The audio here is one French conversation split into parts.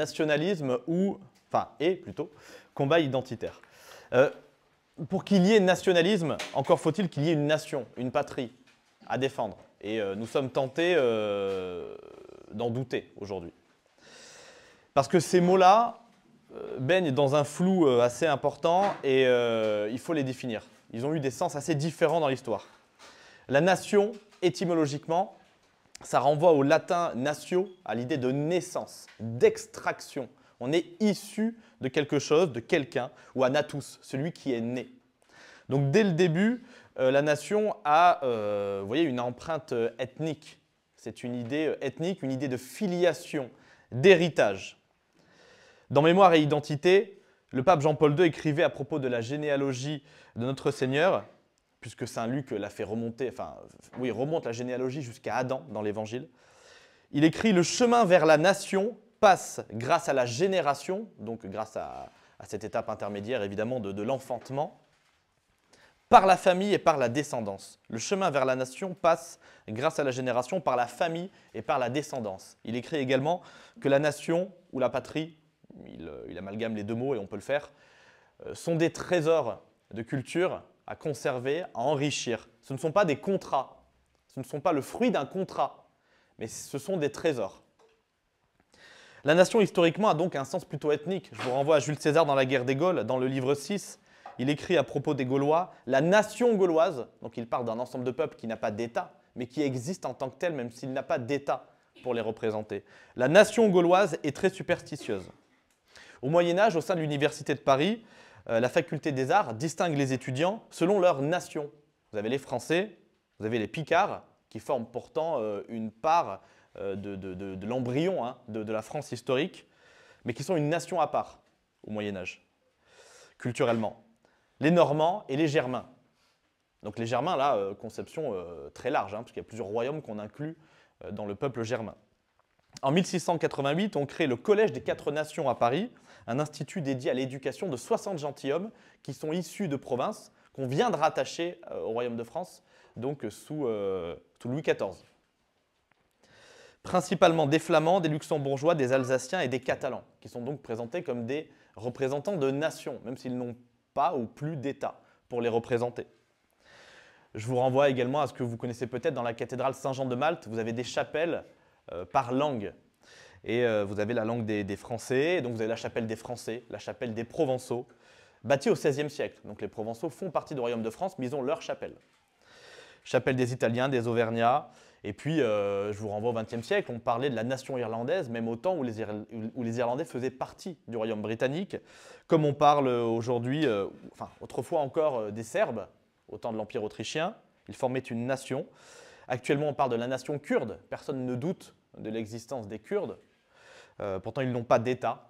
nationalisme ou, enfin, et plutôt, combat identitaire. Euh, pour qu'il y ait nationalisme, encore faut-il qu'il y ait une nation, une patrie à défendre. Et euh, nous sommes tentés euh, d'en douter aujourd'hui. Parce que ces mots-là baignent dans un flou assez important et il faut les définir. Ils ont eu des sens assez différents dans l'histoire. La nation, étymologiquement, ça renvoie au latin natio, à l'idée de naissance, d'extraction. On est issu de quelque chose, de quelqu'un, ou à celui qui est né. Donc dès le début, euh, la nation a euh, vous voyez, une empreinte euh, ethnique. C'est une idée ethnique, une idée de filiation, d'héritage. Dans Mémoire et Identité, le pape Jean-Paul II écrivait à propos de la généalogie de notre Seigneur puisque Saint Luc l'a fait remonter, enfin, oui, remonte la généalogie jusqu'à Adam dans l'Évangile. Il écrit Le chemin vers la nation passe grâce à la génération, donc grâce à, cette étape intermédiaire évidemment de, l'enfantement, par la famille et par la descendance. Le chemin vers la nation passe, grâce à la génération, par la famille et par la descendance. Il écrit également que la nation ou la patrie, il amalgame les deux mots et on peut le faire, euh, sont des trésors de culture à conserver, à enrichir. Ce ne sont pas des contrats, ce ne sont pas le fruit d'un contrat, mais ce sont des trésors. La nation historiquement a donc un sens plutôt ethnique. Je vous renvoie à Jules César dans la guerre des Gaules, dans le livre 6. Il écrit à propos des Gaulois, la nation gauloise, donc il parle d'un ensemble de peuples qui n'a pas d'État, mais qui existe en tant que tel même s'il n'a pas d'État pour les représenter. La nation gauloise est très superstitieuse. Au Moyen Âge, au sein de l'Université de Paris, euh, la faculté des arts distingue les étudiants selon leur nation. Vous avez les Français, vous avez les Picards, qui forment pourtant euh, une part euh, de, l'embryon hein, de, la France historique, mais qui sont une nation à part au Moyen Âge, culturellement. Les Normands et les Germains. Donc les Germains, là, conception très large, hein, parce qu'il y a plusieurs royaumes qu'on inclut dans le peuple germain. En 1688, on crée le Collège des Quatre Nations à Paris, un institut dédié à l'éducation de 60 gentilshommes qui sont issus de provinces qu'on vient de rattacher euh, au royaume de France, donc euh, euh, sous, Louis XIV. Principalement des Flamands, des Luxembourgeois, des Alsaciens et des Catalans, qui sont donc présentés comme des représentants de nations, même s'ils n'ont pas ou plus d'État pour les représenter. Je vous renvoie également à ce que vous connaissez peut-être dans la cathédrale Saint-Jean de Malte, vous avez des chapelles par langue et euh, vous avez la langue des, Français, donc vous avez la chapelle des Français, la chapelle des Provençaux, bâtie au XVIe siècle. Donc les Provençaux font partie du royaume de France, mais ils ont leur chapelle. Chapelle des Italiens, des Auvergnats. Et puis, euh, je vous renvoie au XXe siècle, on parlait de la nation irlandaise, même au temps où les, Irlandais faisaient partie du royaume britannique, comme on parle aujourd'hui, euh, enfin autrefois encore des Serbes, au temps de l'Empire autrichien. Ils formaient une nation. Actuellement, on parle de la nation kurde. Personne ne doute de l'existence des Kurdes. Euh, pourtant, ils n'ont pas d'État.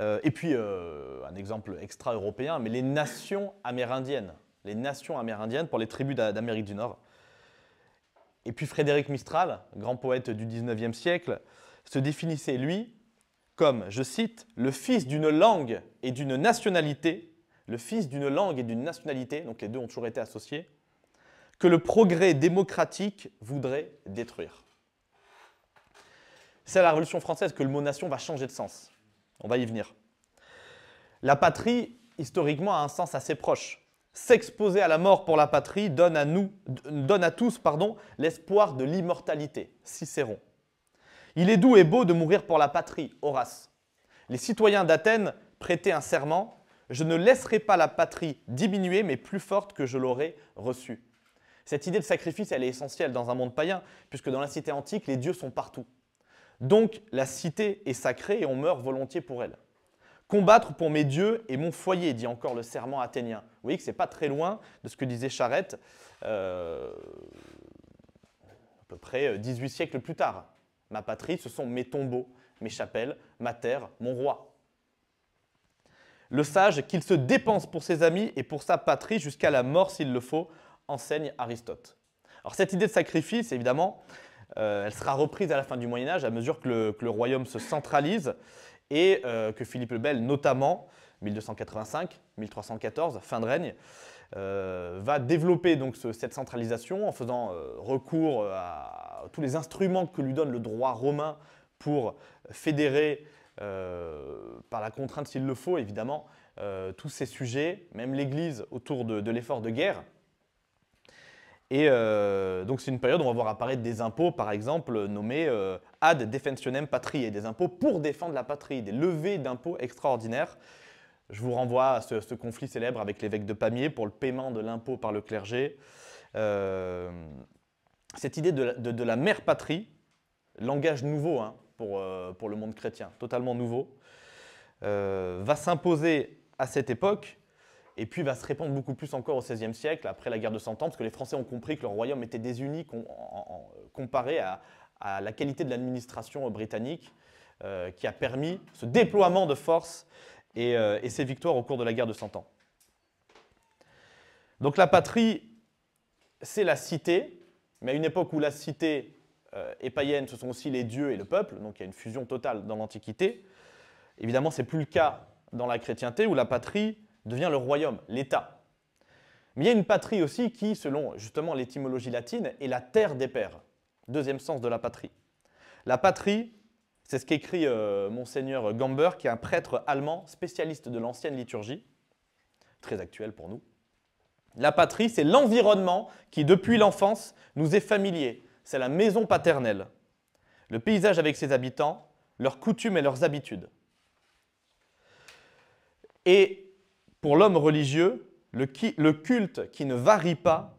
Euh, et puis, euh, un exemple extra-européen, mais les nations amérindiennes. Les nations amérindiennes pour les tribus d'Amérique du Nord. Et puis Frédéric Mistral, grand poète du 19e siècle, se définissait, lui, comme, je cite, le fils d'une langue et d'une nationalité, le fils d'une langue et d'une nationalité, donc les deux ont toujours été associés, que le progrès démocratique voudrait détruire. C'est à la Révolution française que le mot nation va changer de sens. On va y venir. La patrie, historiquement, a un sens assez proche. S'exposer à la mort pour la patrie donne à, nous, donne à tous pardon, l'espoir de l'immortalité. Cicéron. Il est doux et beau de mourir pour la patrie. Horace. Les citoyens d'Athènes prêtaient un serment. Je ne laisserai pas la patrie diminuer, mais plus forte que je l'aurai reçue. Cette idée de sacrifice, elle est essentielle dans un monde païen, puisque dans la cité antique, les dieux sont partout. Donc la cité est sacrée et on meurt volontiers pour elle. Combattre pour mes dieux et mon foyer, dit encore le serment athénien. Vous voyez que ce n'est pas très loin de ce que disait Charette euh, à peu près 18 euh, siècles plus tard. Ma patrie, ce sont mes tombeaux, mes chapelles, ma terre, mon roi. Le sage, qu'il se dépense pour ses amis et pour sa patrie jusqu'à la mort s'il le faut, enseigne Aristote. Alors cette idée de sacrifice, évidemment, euh, elle sera reprise à la fin du Moyen Âge à mesure que le, royaume se centralise et euh, que Philippe le Bel, notamment 1285-1314, fin de règne, euh, va développer donc cette centralisation en faisant recours à tous les instruments que lui donne le droit romain pour fédérer, par la contrainte s'il le faut évidemment, tous ses sujets, même l'Église autour de l'effort de guerre. Et euh, donc c'est une période où on va voir apparaître des impôts, par exemple, nommés euh, ad defensionem patriae, des impôts pour défendre la patrie, des levées d'impôts extraordinaires. Je vous renvoie à ce, conflit célèbre avec l'évêque de Pamiers pour le paiement de l'impôt par le clergé. Euh, cette idée de, la mère patrie, langage nouveau hein, pour, pour, le monde chrétien, totalement nouveau, va s'imposer à cette époque et puis va se répandre beaucoup plus encore au XVIe siècle, après la guerre de Cent Ans, parce que les Français ont compris que leur royaume était désuni comparé à, la qualité de l'administration euh, britannique, euh, qui a permis ce déploiement de forces euh, et, ces victoires au cours de la guerre de Cent Ans. Donc la patrie, c'est la cité, mais à une époque où la cité est et païenne, ce sont aussi les dieux et le peuple, donc il y a une fusion totale dans l'Antiquité. Évidemment, ce n'est plus le cas dans la chrétienté, où la patrie, devient le royaume, l'État. Mais il y a une patrie aussi qui, selon justement l'étymologie latine, est la terre des pères. Deuxième sens de la patrie. La patrie, c'est ce qu'écrit euh, monseigneur Gamber, qui est un prêtre allemand spécialiste de l'ancienne liturgie, très actuel pour nous. La patrie, c'est l'environnement qui, depuis l'enfance, nous est familier. C'est la maison paternelle. Le paysage avec ses habitants, leurs coutumes et leurs habitudes. Et pour l'homme religieux, le, culte qui ne varie pas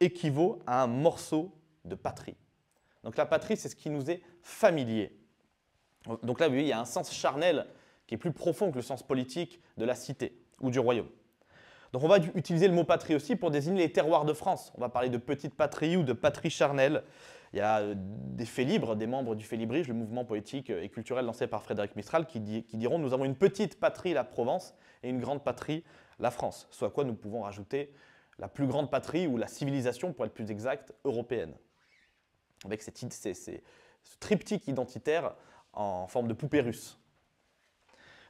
équivaut à un morceau de patrie. Donc la patrie, c'est ce qui nous est familier. Donc là, il y a un sens charnel qui est plus profond que le sens politique de la cité ou du royaume. Donc on va utiliser le mot patrie aussi pour désigner les terroirs de France. On va parler de petite patrie ou de patrie charnelle. Il y a euh, des faits des membres du félibrige, le mouvement poétique euh, et culturel lancé par Frédéric Mistral, qui, diront Nous avons une petite patrie, la Provence, et une grande patrie, la France. Soit quoi nous pouvons rajouter la plus grande patrie, ou la civilisation, pour être plus exact, européenne. Avec ce triptyque identitaire en forme de poupée russe.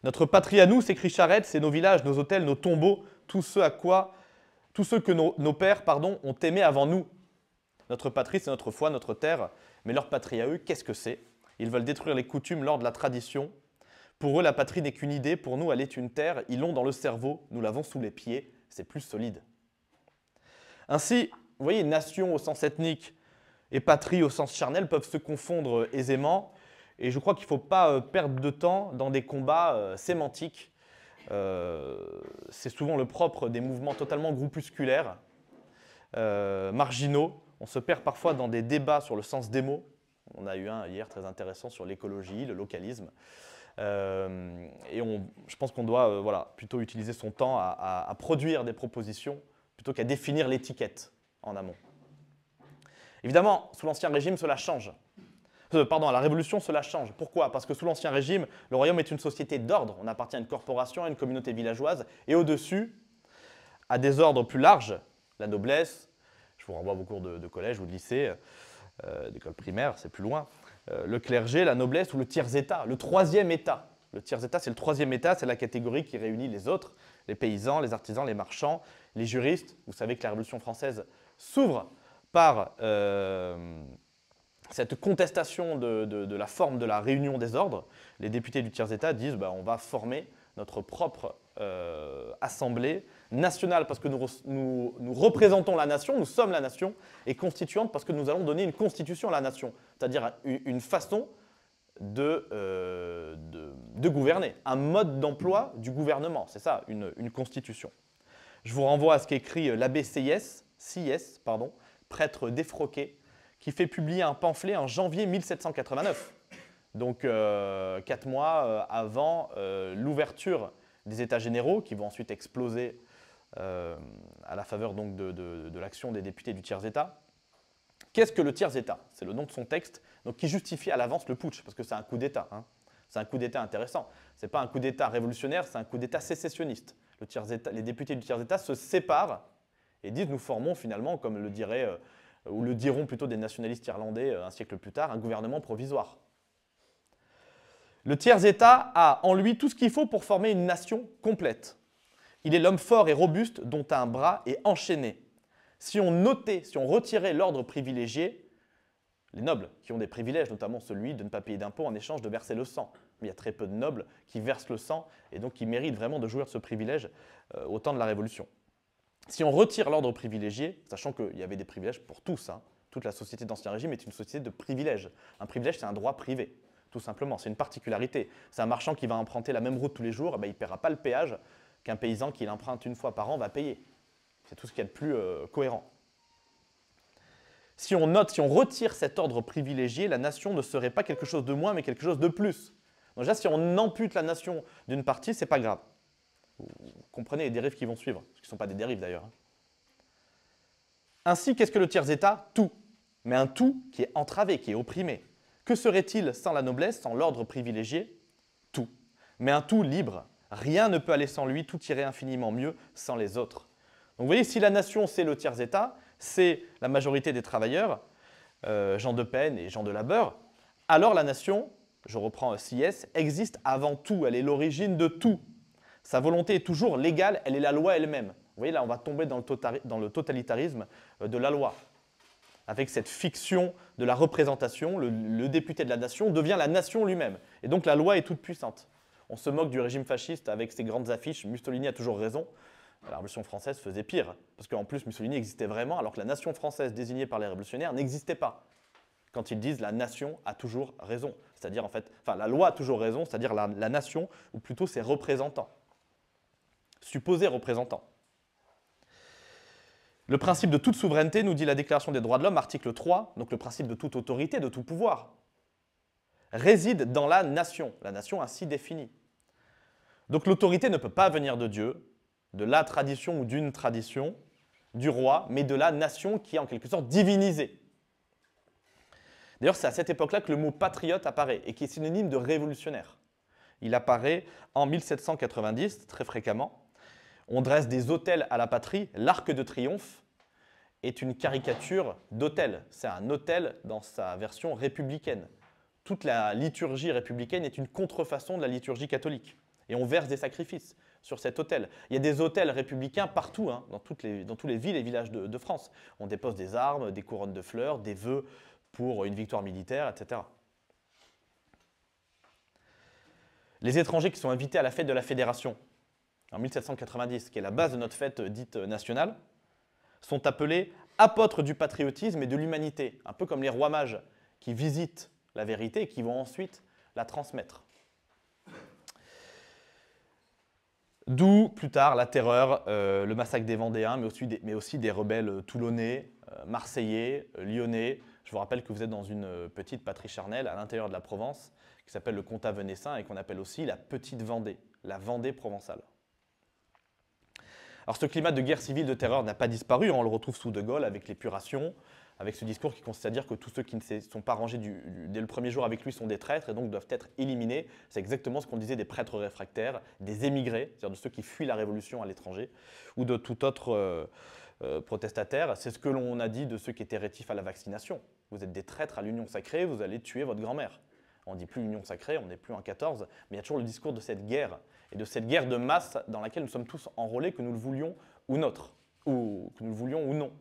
Notre patrie à nous, s'écrit Charette, c'est nos villages, nos hôtels, nos tombeaux, tous ceux à quoi, tous ceux que nos, pères pardon, ont aimé avant nous, notre patrie, c'est notre foi, notre terre. Mais leur patrie à eux, qu'est-ce que c'est Ils veulent détruire les coutumes, lors de la tradition. Pour eux, la patrie n'est qu'une idée, pour nous, elle est une terre. Ils l'ont dans le cerveau, nous l'avons sous les pieds, c'est plus solide. Ainsi, vous voyez, nation au sens ethnique et patrie au sens charnel peuvent se confondre euh, aisément. Et je crois qu'il ne faut pas euh, perdre de temps dans des combats euh, sémantiques. c'est souvent le propre des mouvements totalement groupusculaires, marginaux, on se perd parfois dans des débats sur le sens des mots. On a eu un hier très intéressant sur l'écologie, le localisme. Euh, et je pense qu'on doit euh, voilà, plutôt utiliser son temps à, produire des propositions plutôt qu'à définir l'étiquette en amont. Évidemment, sous l'Ancien Régime, cela change. Euh, pardon, la Révolution, cela change. Pourquoi Parce que sous l'Ancien Régime, le royaume est une société d'ordre. On appartient à une corporation, à une communauté villageoise, et au-dessus, à des ordres plus larges, la noblesse, vous renvoie beaucoup de, de collèges ou de lycées, euh, d'écoles primaires, c'est plus loin. Euh, le clergé, la noblesse ou le tiers-état, le troisième état. Le tiers-état, c'est le troisième état, c'est la catégorie qui réunit les autres, les paysans, les artisans, les marchands, les juristes. Vous savez que la Révolution française s'ouvre par euh, cette contestation de, la forme de la réunion des ordres. Les députés du tiers-état disent bah, on va former notre propre assemblée nationale parce que nous, nous, représentons la nation, nous sommes la nation, et constituante parce que nous allons donner une constitution à la nation, c'est-à-dire une façon euh, de, de, gouverner, un mode d'emploi du gouvernement, c'est ça, une, une, constitution. Je vous renvoie à ce qu'écrit l'abbé Sieyès, pardon, prêtre défroqué, qui fait publier un pamphlet en janvier 1789, donc euh, quatre mois euh, avant l'ouverture des États généraux, qui vont ensuite exploser euh, à la faveur donc de, l'action des députés du tiers-État. Qu'est-ce que le tiers-État C'est le nom de son texte, donc qui justifie à l'avance le putsch, parce que c'est un coup d'État. Hein. C'est un coup d'État intéressant. Ce n'est pas un coup d'État révolutionnaire, c'est un coup d'État sécessionniste. les députés du tiers-État se séparent et disent nous formons finalement, comme le dirait, euh, ou le diront plutôt des nationalistes irlandais euh, un siècle plus tard, un gouvernement provisoire. Le tiers-État a en lui tout ce qu'il faut pour former une nation complète. Il est l'homme fort et robuste dont un bras est enchaîné. Si on notait, si on retirait l'ordre privilégié, les nobles qui ont des privilèges, notamment celui de ne pas payer d'impôts en échange de verser le sang. il y a très peu de nobles qui versent le sang et donc qui méritent vraiment de jouir de ce privilège euh, au temps de la Révolution. Si on retire l'ordre privilégié, sachant qu'il y avait des privilèges pour tous, hein, toute la société d'Ancien Régime est une société de privilèges. Un privilège, c'est un droit privé, tout simplement. C'est une particularité. C'est un marchand qui va emprunter la même route tous les jours, eh ben, il ne paiera pas le péage qu'un paysan qui l'emprunte une fois par an va payer. C'est tout ce qu'il y a de plus euh, cohérent. Si on note, si on retire cet ordre privilégié, la nation ne serait pas quelque chose de moins, mais quelque chose de plus. Donc déjà, si on ampute la nation d'une partie, c'est pas grave. Vous comprenez les dérives qui vont suivre, ce qui ne sont pas des dérives d'ailleurs. Hein. Ainsi, qu'est-ce que le tiers-état Tout. Mais un tout qui est entravé, qui est opprimé. Que serait-il sans la noblesse, sans l'ordre privilégié Tout. Mais un tout libre, Rien ne peut aller sans lui, tout irait infiniment mieux sans les autres. Donc vous voyez, si la nation, c'est le tiers-État, c'est la majorité des travailleurs, euh, gens de peine et gens de labeur, alors la nation, je reprends CIS, existe avant tout, elle est l'origine de tout. Sa volonté est toujours légale, elle est la loi elle-même. Vous voyez, là, on va tomber dans le, totalitarisme euh, de la loi avec cette fiction de la représentation, le, député de la nation devient la nation lui-même. Et donc la loi est toute puissante. On se moque du régime fasciste avec ses grandes affiches. Mussolini a toujours raison. La Révolution française faisait pire, parce qu'en plus Mussolini existait vraiment, alors que la nation française désignée par les révolutionnaires n'existait pas. Quand ils disent la nation a toujours raison, c'est-à-dire en fait, enfin la loi a toujours raison, c'est-à-dire la, la nation, ou plutôt ses représentants, supposés représentants. Le principe de toute souveraineté, nous dit la Déclaration des droits de l'homme, article 3, donc le principe de toute autorité, de tout pouvoir, réside dans la nation, la nation ainsi définie. Donc l'autorité ne peut pas venir de Dieu, de la tradition ou d'une tradition, du roi, mais de la nation qui est en quelque sorte divinisée. D'ailleurs, c'est à cette époque-là que le mot patriote apparaît et qui est synonyme de révolutionnaire. Il apparaît en 1790 très fréquemment. On dresse des autels à la patrie. L'arc de triomphe est une caricature d'autel. C'est un autel dans sa version républicaine. Toute la liturgie républicaine est une contrefaçon de la liturgie catholique et on verse des sacrifices sur cet hôtel. Il y a des hôtels républicains partout, hein, dans, toutes les, villes et villages de, de France. On dépose des armes, des couronnes de fleurs, des vœux pour une victoire militaire, etc. Les étrangers qui sont invités à la fête de la Fédération, en 1790, qui est la base de notre fête euh, dite euh, nationale, sont appelés apôtres du patriotisme et de l'humanité, un peu comme les rois mages qui visitent la vérité et qui vont ensuite la transmettre. D'où plus tard la terreur, euh, le massacre des Vendéens, mais aussi des, rebelles euh, toulonnais, euh, marseillais, lyonnais. Je vous rappelle que vous êtes dans une petite patrie charnelle à l'intérieur de la Provence, qui s'appelle le comtat venessin et qu'on appelle aussi la petite Vendée, la Vendée provençale. Alors ce climat de guerre civile de terreur n'a pas disparu, hein, on le retrouve sous De Gaulle avec l'épuration, avec ce discours qui consiste à dire que tous ceux qui ne sont pas rangés dès le premier jour avec lui sont des traîtres et donc doivent être éliminés. C'est exactement ce qu'on disait des prêtres réfractaires, des émigrés, c'est-à-dire de ceux qui fuient la révolution à l'étranger, ou de tout autre euh, euh, protestataire. C'est ce que l'on a dit de ceux qui étaient rétifs à la vaccination. Vous êtes des traîtres à l'union sacrée, vous allez tuer votre grand-mère. On ne dit plus l'Union sacrée, on n'est plus en 14, mais il y a toujours le discours de cette guerre, et de cette guerre de masse dans laquelle nous sommes tous enrôlés, que nous le voulions ou, notre, ou que nous le voulions ou non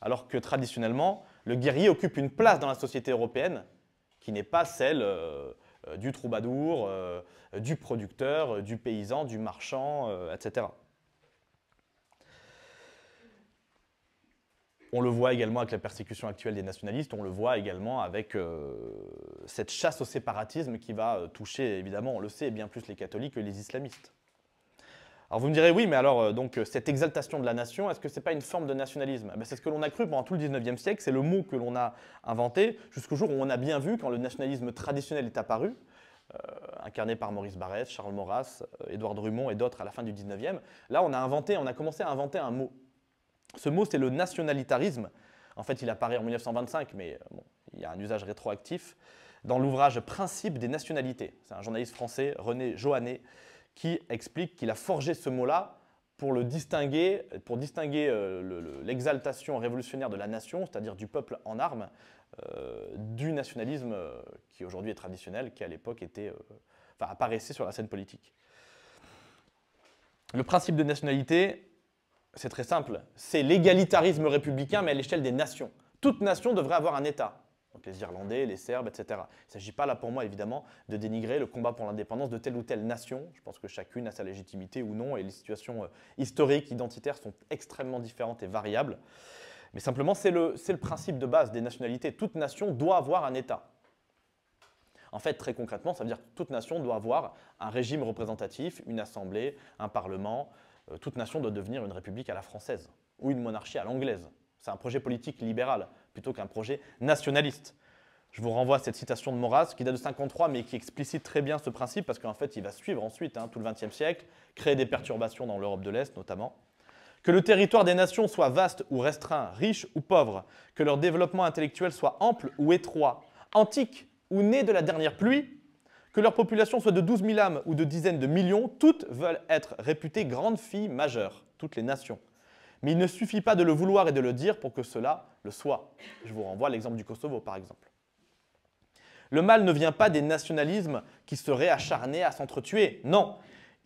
alors que traditionnellement, le guerrier occupe une place dans la société européenne qui n'est pas celle euh, euh, du troubadour, euh, du producteur, du paysan, du marchand, etc. On le voit également avec la persécution actuelle des nationalistes, on le voit également avec cette chasse au séparatisme qui va toucher, évidemment, on le sait, bien plus les catholiques que les islamistes. Alors vous me direz, oui, mais alors, euh, donc, euh, cette exaltation de la nation, est-ce que ce n'est pas une forme de nationalisme eh ben, C'est ce que l'on a cru pendant tout le 19e siècle, c'est le mot que l'on a inventé, jusqu'au jour où on a bien vu, quand le nationalisme traditionnel est apparu, euh, incarné par Maurice Barrès, Charles Maurras, Édouard Drummond et d'autres à la fin du 19e, là, on a inventé, on a commencé à inventer un mot. Ce mot, c'est le nationalitarisme. En fait, il apparaît en 1925, mais il y a un usage rétroactif dans l'ouvrage Principes des nationalités. C'est un journaliste français, René Johannet, qui explique qu'il a forgé ce mot-là pour le distinguer, pour distinguer euh, l'exaltation révolutionnaire de la nation, c'est-à-dire du peuple en armes, euh, du nationalisme euh, qui aujourd'hui est traditionnel, qui à l'époque était, apparaissait sur la scène politique. Le principe de nationalité, c'est très simple, c'est l'égalitarisme républicain, mais à l'échelle des nations. Toute nation devrait avoir un État donc les Irlandais, les Serbes, etc. Il ne s'agit pas là pour moi évidemment de dénigrer le combat pour l'indépendance de telle ou telle nation. Je pense que chacune a sa légitimité ou non et les situations euh, historiques, identitaires sont extrêmement différentes et variables. Mais simplement, c'est le, principe de base des nationalités. Toute nation doit avoir un État. En fait, très concrètement, ça veut dire que toute nation doit avoir un régime représentatif, une assemblée, un parlement. Euh, toute nation doit devenir une république à la française ou une monarchie à l'anglaise. C'est un projet politique libéral plutôt qu'un projet nationaliste. Je vous renvoie à cette citation de Maurras qui date de 53 mais qui explicite très bien ce principe parce qu'en fait il va suivre ensuite hein, tout le XXe siècle, créer des perturbations dans l'Europe de l'Est notamment. Que le territoire des nations soit vaste ou restreint, riche ou pauvre, que leur développement intellectuel soit ample ou étroit, antique ou né de la dernière pluie, que leur population soit de 12 000 âmes ou de dizaines de millions, toutes veulent être réputées grandes filles majeures, toutes les nations. Mais il ne suffit pas de le vouloir et de le dire pour que cela le soi. Je vous renvoie à l'exemple du Kosovo, par exemple. Le mal ne vient pas des nationalismes qui seraient acharnés à s'entretuer. Non,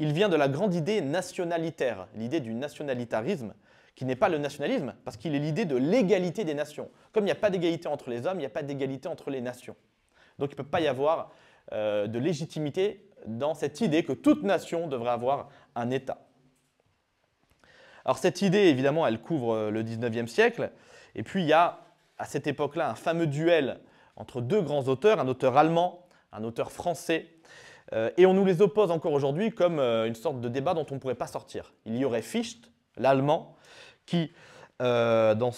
il vient de la grande idée nationalitaire, l'idée du nationalitarisme, qui n'est pas le nationalisme, parce qu'il est l'idée de l'égalité des nations. Comme il n'y a pas d'égalité entre les hommes, il n'y a pas d'égalité entre les nations. Donc il ne peut pas y avoir euh, de légitimité dans cette idée que toute nation devrait avoir un État. Alors cette idée, évidemment, elle couvre euh, le 19e siècle. Et puis il y a à cette époque-là un fameux duel entre deux grands auteurs, un auteur allemand, un auteur français. Euh, et on nous les oppose encore aujourd'hui comme euh, une sorte de débat dont on ne pourrait pas sortir. Il y aurait Fichte, l'allemand, qui, euh, dans,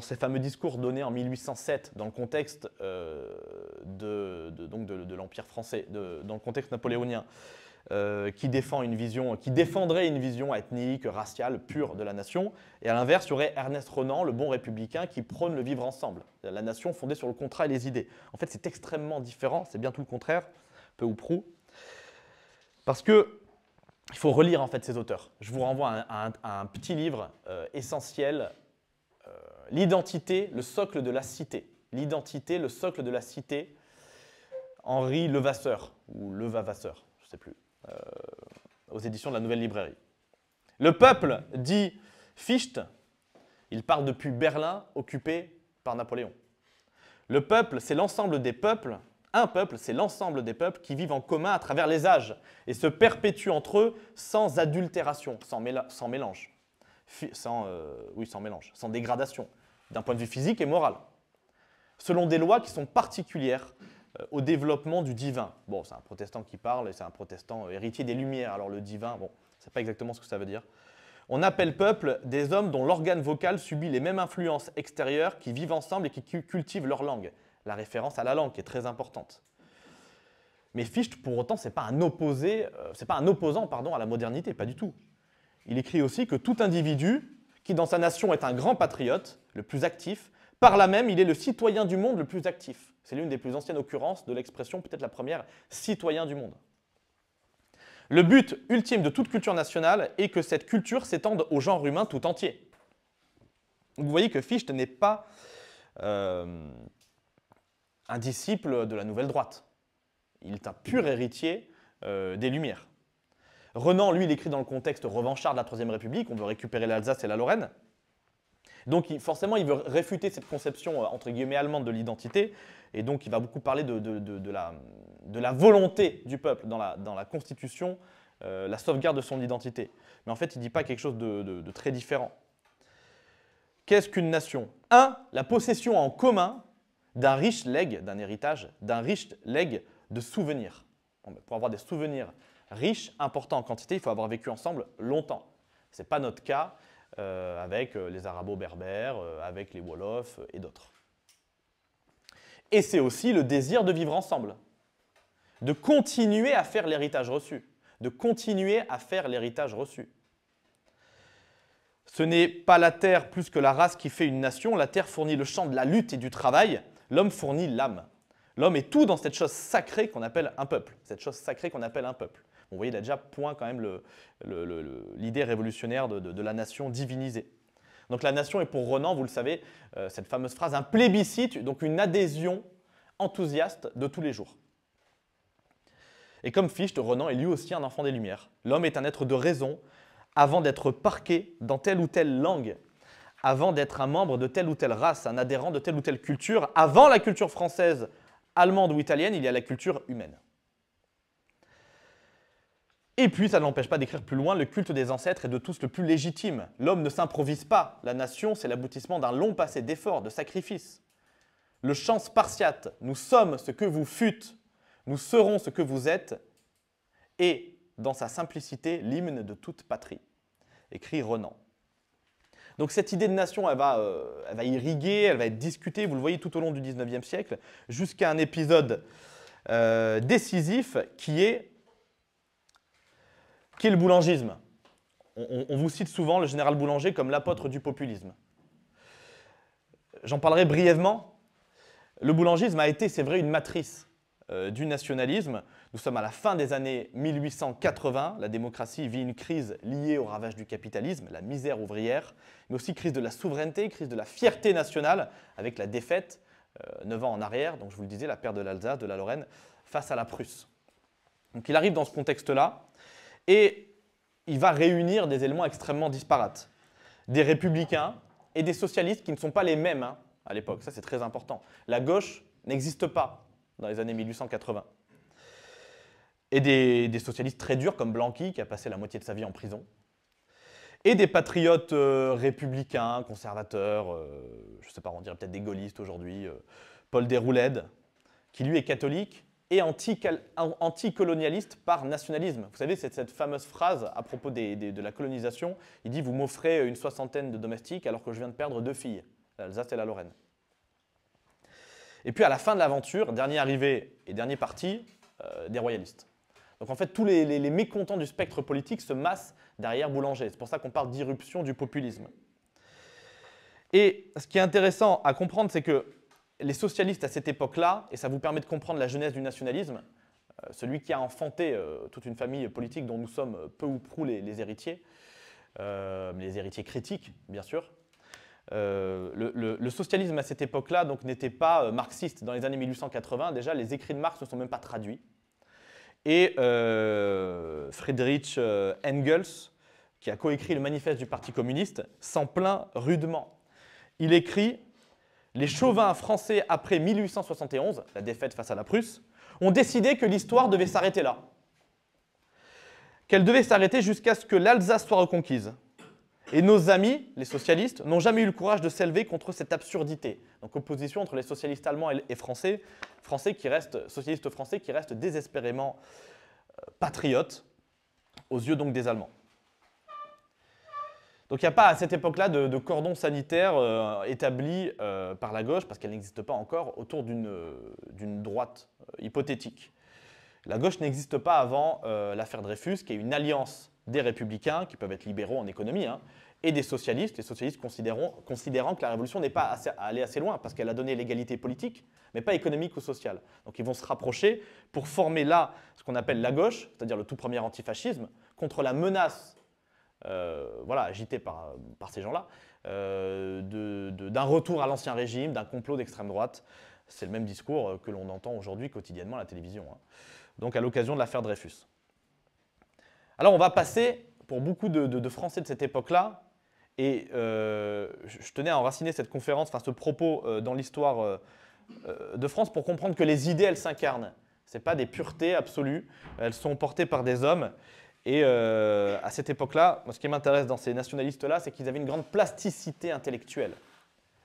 ses fameux discours donnés en 1807, dans le contexte de l'Empire français, dans le contexte napoléonien, euh, qui, défend une vision, qui défendrait une vision ethnique, raciale, pure de la nation. Et à l'inverse, il y aurait Ernest Renan, le bon républicain, qui prône le vivre ensemble, la nation fondée sur le contrat et les idées. En fait, c'est extrêmement différent, c'est bien tout le contraire, peu ou prou. Parce que il faut relire en fait ces auteurs. Je vous renvoie à un, petit livre euh, essentiel, euh, L'identité, le socle de la cité. L'identité, le socle de la cité, Henri Levasseur, ou Levavasseur, je ne sais plus. Euh, aux éditions de la Nouvelle Librairie. Le peuple, dit Fichte, il part depuis Berlin occupé par Napoléon. Le peuple, c'est l'ensemble des peuples. Un peuple, c'est l'ensemble des peuples qui vivent en commun à travers les âges et se perpétuent entre eux sans adultération, sans, mélange, euh, oui, sans mélange, sans dégradation, d'un point de vue physique et moral, selon des lois qui sont particulières euh, au développement du divin. Bon, c'est un protestant qui parle et c'est un protestant euh, héritier des Lumières. Alors le divin, bon, c'est pas exactement ce que ça veut dire. On appelle peuple des hommes dont l'organe vocal subit les mêmes influences extérieures, qui vivent ensemble et qui cultivent leur langue. La référence à la langue qui est très importante. Mais Fichte, pour autant, c'est pas un opposé, euh, pas un opposant, pardon, à la modernité, pas du tout. Il écrit aussi que tout individu qui dans sa nation est un grand patriote, le plus actif, par là même, il est le citoyen du monde le plus actif. C'est l'une des plus anciennes occurrences de l'expression, peut-être la première, citoyen du monde. Le but ultime de toute culture nationale est que cette culture s'étende au genre humain tout entier. Vous voyez que Fichte n'est pas euh, un disciple de la Nouvelle Droite. Il est un pur héritier euh, des Lumières. Renan, lui, il écrit dans le contexte revanchard de la Troisième République, on veut récupérer l'Alsace et la Lorraine. Donc forcément, il veut réfuter cette conception euh, entre guillemets allemande de l'identité, et donc il va beaucoup parler de, la, volonté du peuple dans la, constitution, euh, la sauvegarde de son identité. Mais en fait, il ne dit pas quelque chose de très différent. Qu'est-ce qu'une nation 1. La possession en commun d'un riche leg », d'un héritage, d'un riche leg » de souvenirs. Ben, pour avoir des souvenirs riches, importants en quantité, il faut avoir vécu ensemble longtemps. Ce n'est pas notre cas. Euh, avec euh, les arabo-berbères, euh, avec les Wolofs et d'autres. Et c'est aussi le désir de vivre ensemble, de continuer à faire l'héritage reçu, de continuer à faire l'héritage reçu. Ce n'est pas la terre plus que la race qui fait une nation, la terre fournit le champ de la lutte et du travail, l'homme fournit l'âme. L'homme est tout dans cette chose sacrée qu'on appelle un peuple, cette chose sacrée qu'on appelle un peuple on voyait déjà point quand même l'idée révolutionnaire de, la nation divinisée. Donc la nation est pour Renan, vous le savez, euh, cette fameuse phrase, un plébiscite, donc une adhésion enthousiaste de tous les jours. Et comme Fichte, Renan est lui aussi un enfant des Lumières. L'homme est un être de raison avant d'être parqué dans telle ou telle langue, avant d'être un membre de telle ou telle race, un adhérent de telle ou telle culture, avant la culture française, allemande ou italienne, il y a la culture humaine. Et puis, ça ne l'empêche pas d'écrire plus loin, le culte des ancêtres est de tous le plus légitime. L'homme ne s'improvise pas, la nation, c'est l'aboutissement d'un long passé d'efforts, de sacrifices. Le champ spartiate, nous sommes ce que vous fûtes, nous serons ce que vous êtes, et, dans sa simplicité, l'hymne de toute patrie, écrit Renan. Donc cette idée de nation, elle va, euh, irriguer, elle va être discutée, vous le voyez tout au long du 19e siècle, jusqu'à un épisode euh, décisif qui est qui est le boulangisme on, vous cite souvent le général Boulanger comme l'apôtre du populisme. J'en parlerai brièvement. Le boulangisme a été, c'est vrai, une matrice euh, du nationalisme. Nous sommes à la fin des années 1880. La démocratie vit une crise liée au ravage du capitalisme, la misère ouvrière, mais aussi crise de la souveraineté, crise de la fierté nationale, avec la défaite, 9 euh, ans en arrière, donc je vous le disais, la perte de l'Alsace, de la Lorraine, face à la Prusse. Donc il arrive dans ce contexte-là, et il va réunir des éléments extrêmement disparates. Des républicains et des socialistes qui ne sont pas les mêmes hein, à l'époque. Ça, c'est très important. La gauche n'existe pas dans les années 1880. Et des, socialistes très durs comme Blanqui, qui a passé la moitié de sa vie en prison. Et des patriotes euh, républicains, conservateurs, euh, je ne sais pas, on dirait peut-être des gaullistes aujourd'hui. Euh, Paul Déroulède, qui lui est catholique, et anticolonialiste par nationalisme. Vous savez, c'est cette fameuse phrase à propos des, de la colonisation. Il dit Vous m'offrez une soixantaine de domestiques alors que je viens de perdre deux filles, l'Alsace et la Lorraine. Et puis à la fin de l'aventure, dernier arrivé et dernier parti, euh, des royalistes. Donc en fait, tous les, les, mécontents du spectre politique se massent derrière Boulanger. C'est pour ça qu'on parle d'irruption du populisme. Et ce qui est intéressant à comprendre, c'est que les socialistes à cette époque-là, et ça vous permet de comprendre la jeunesse du nationalisme, euh, celui qui a enfanté euh, toute une famille politique dont nous sommes peu ou prou les, héritiers, euh, les héritiers critiques, bien sûr, le, socialisme à cette époque-là donc n'était pas marxiste. Dans les années 1880, déjà, les écrits de Marx ne sont même pas traduits. Et Friedrich Engels, qui a coécrit le manifeste du Parti communiste, s'en plaint rudement. Il écrit les chauvins français après 1871, la défaite face à la Prusse, ont décidé que l'histoire devait s'arrêter là. Qu'elle devait s'arrêter jusqu'à ce que l'Alsace soit reconquise. Et nos amis, les socialistes, n'ont jamais eu le courage de s'élever contre cette absurdité. Donc opposition entre les socialistes allemands et français, français qui restent, socialistes français qui restent désespérément euh, patriotes aux yeux donc des Allemands. Donc il n'y a pas à cette époque-là de, cordon sanitaire euh, établi euh, par la gauche, parce qu'elle n'existe pas encore, autour d'une euh, droite hypothétique. La gauche n'existe pas avant l'affaire Dreyfus, qui est une alliance des républicains, qui peuvent être libéraux en économie, hein, et des socialistes, les socialistes considérant, que la révolution n'est pas allée assez loin, parce qu'elle a donné l'égalité politique, mais pas économique ou sociale. Donc ils vont se rapprocher pour former là ce qu'on appelle la gauche, c'est-à-dire le tout premier antifascisme, contre la menace euh, voilà, agité par, ces gens-là, euh, d'un retour à l'ancien régime, d'un complot d'extrême droite. C'est le même discours que l'on entend aujourd'hui quotidiennement à la télévision. Hein. Donc à l'occasion de l'affaire Dreyfus. Alors on va passer, pour beaucoup de, Français de cette époque-là, et euh, je tenais à enraciner cette conférence, enfin ce propos dans l'histoire de France pour comprendre que les idées, elles s'incarnent. Ce pas des puretés absolues, elles sont portées par des hommes. Et euh, à cette époque-là, ce qui m'intéresse dans ces nationalistes-là, c'est qu'ils avaient une grande plasticité intellectuelle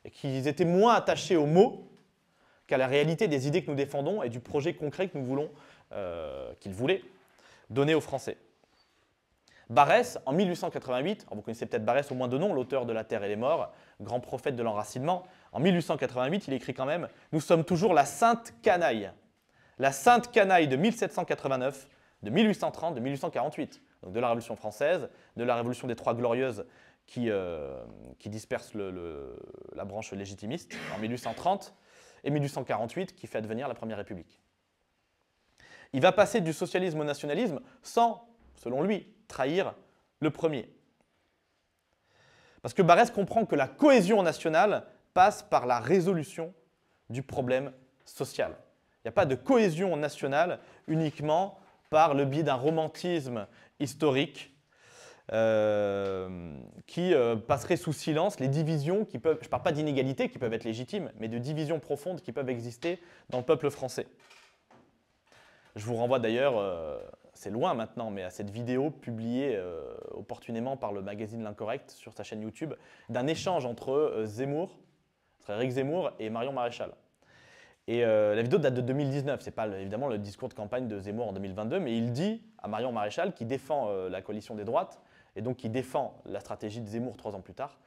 et qu'ils étaient moins attachés aux mots qu'à la réalité des idées que nous défendons et du projet concret que nous euh, qu'ils voulaient donner aux Français. Barès, en 1888, vous connaissez peut-être Barrès au moins de nom, l'auteur de La Terre et les Morts, grand prophète de l'enracinement, en 1888, il écrit quand même Nous sommes toujours la sainte canaille. La sainte canaille de 1789 de 1830, de 1848, de la Révolution française, de la Révolution des Trois Glorieuses qui, euh, qui disperse la branche légitimiste en 1830, et 1848 qui fait advenir la Première République. Il va passer du socialisme au nationalisme sans, selon lui, trahir le premier. Parce que Barès comprend que la cohésion nationale passe par la résolution du problème social. Il n'y a pas de cohésion nationale uniquement par le biais d'un romantisme historique euh, qui euh, passerait sous silence les divisions qui peuvent, je ne parle pas d'inégalités qui peuvent être légitimes, mais de divisions profondes qui peuvent exister dans le peuple français. Je vous renvoie d'ailleurs, euh, c'est loin maintenant, mais à cette vidéo publiée opportunément par le magazine L'Incorrect sur sa chaîne YouTube, d'un échange entre Zemmour, Eric Zemmour et Marion Maréchal. Et euh, la vidéo date de 2019, c'est pas évidemment le discours de campagne de Zemmour en 2022, mais il dit à Marion Maréchal, qui défend euh, la coalition des droites, et donc qui défend la stratégie de Zemmour trois ans plus tard,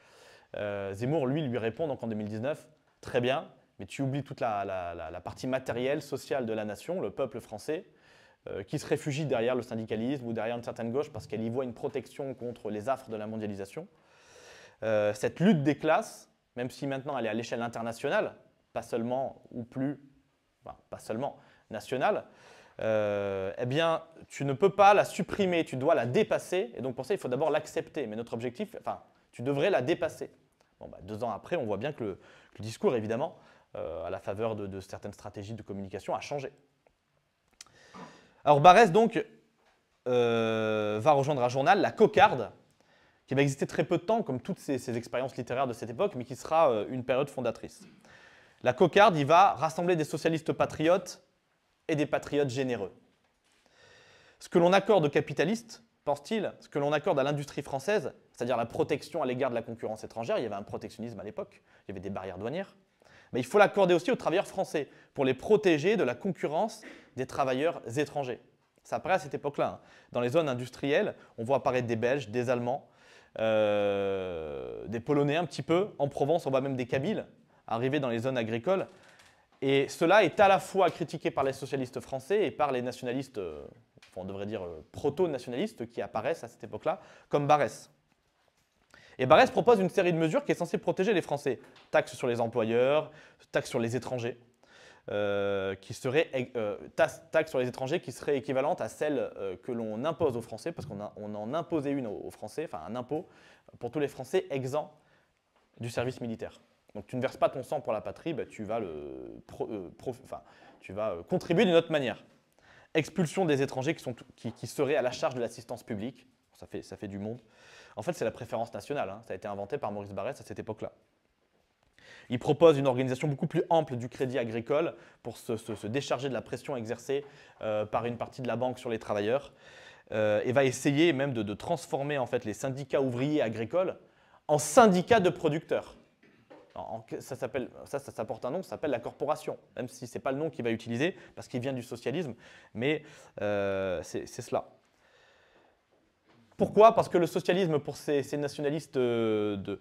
euh, Zemmour, lui, lui répond donc en 2019, très bien, mais tu oublies toute la, la partie matérielle, sociale de la nation, le peuple français, qui se réfugie derrière le syndicalisme ou derrière une certaine gauche parce qu'elle y voit une protection contre les affres de la mondialisation. cette lutte des classes, même si maintenant elle est à l'échelle internationale, pas seulement ou plus, pas seulement nationale, euh, eh bien, tu ne peux pas la supprimer, tu dois la dépasser. Et donc pour ça, il faut d'abord l'accepter. Mais notre objectif, enfin, tu devrais la dépasser. Bah, deux ans après, on voit bien que le, discours, évidemment, euh, à la faveur de, certaines stratégies de communication, a changé. Alors Barès, donc, euh, va rejoindre un journal, La Cocarde, qui va exister très peu de temps, comme toutes ces expériences littéraires de cette époque, mais qui sera une période fondatrice. La cocarde, il va rassembler des socialistes patriotes et des patriotes généreux. Ce que l'on accorde aux capitalistes, pense-t-il, ce que l'on accorde à l'industrie française, c'est-à-dire la protection à l'égard de la concurrence étrangère, il y avait un protectionnisme à l'époque, il y avait des barrières douanières, mais il faut l'accorder aussi aux travailleurs français pour les protéger de la concurrence des travailleurs étrangers. Ça apparaît à cette époque-là. Hein. Dans les zones industrielles, on voit apparaître des Belges, des Allemands, euh, des Polonais un petit peu. En Provence, on voit même des Kabyles arriver dans les zones agricoles. Et cela est à la fois critiqué par les socialistes français et par les nationalistes, euh, on devrait dire euh, proto-nationalistes, qui apparaissent à cette époque-là, comme Barès. Et Barès propose une série de mesures qui est censée protéger les Français. Taxes sur les employeurs, taxe sur les étrangers, euh, qui seraient, taxe sur les étrangers qui serait équivalentes à celles que l'on impose aux Français, parce qu'on on en imposait une aux Français, enfin un impôt, pour tous les Français exempts du service militaire. Donc tu ne verses pas ton sang pour la patrie, bah, tu vas, euh, euh, contribuer d'une autre manière. Expulsion des étrangers qui, seraient à la charge de l'assistance publique. Ça fait, du monde. En fait, c'est la préférence nationale. Hein. Ça a été inventé par Maurice Barrès à cette époque-là. Il propose une organisation beaucoup plus ample du crédit agricole pour se, décharger de la pression exercée euh, par une partie de la banque sur les travailleurs et va essayer même de, transformer les syndicats ouvriers agricoles en syndicats de producteurs ça s'appelle, ça, ça, porte un nom, ça s'appelle la corporation, même si ce n'est pas le nom qu'il va utiliser parce qu'il vient du socialisme, mais euh, c'est cela. Pourquoi Parce que le socialisme, pour ces, nationalistes euh, de,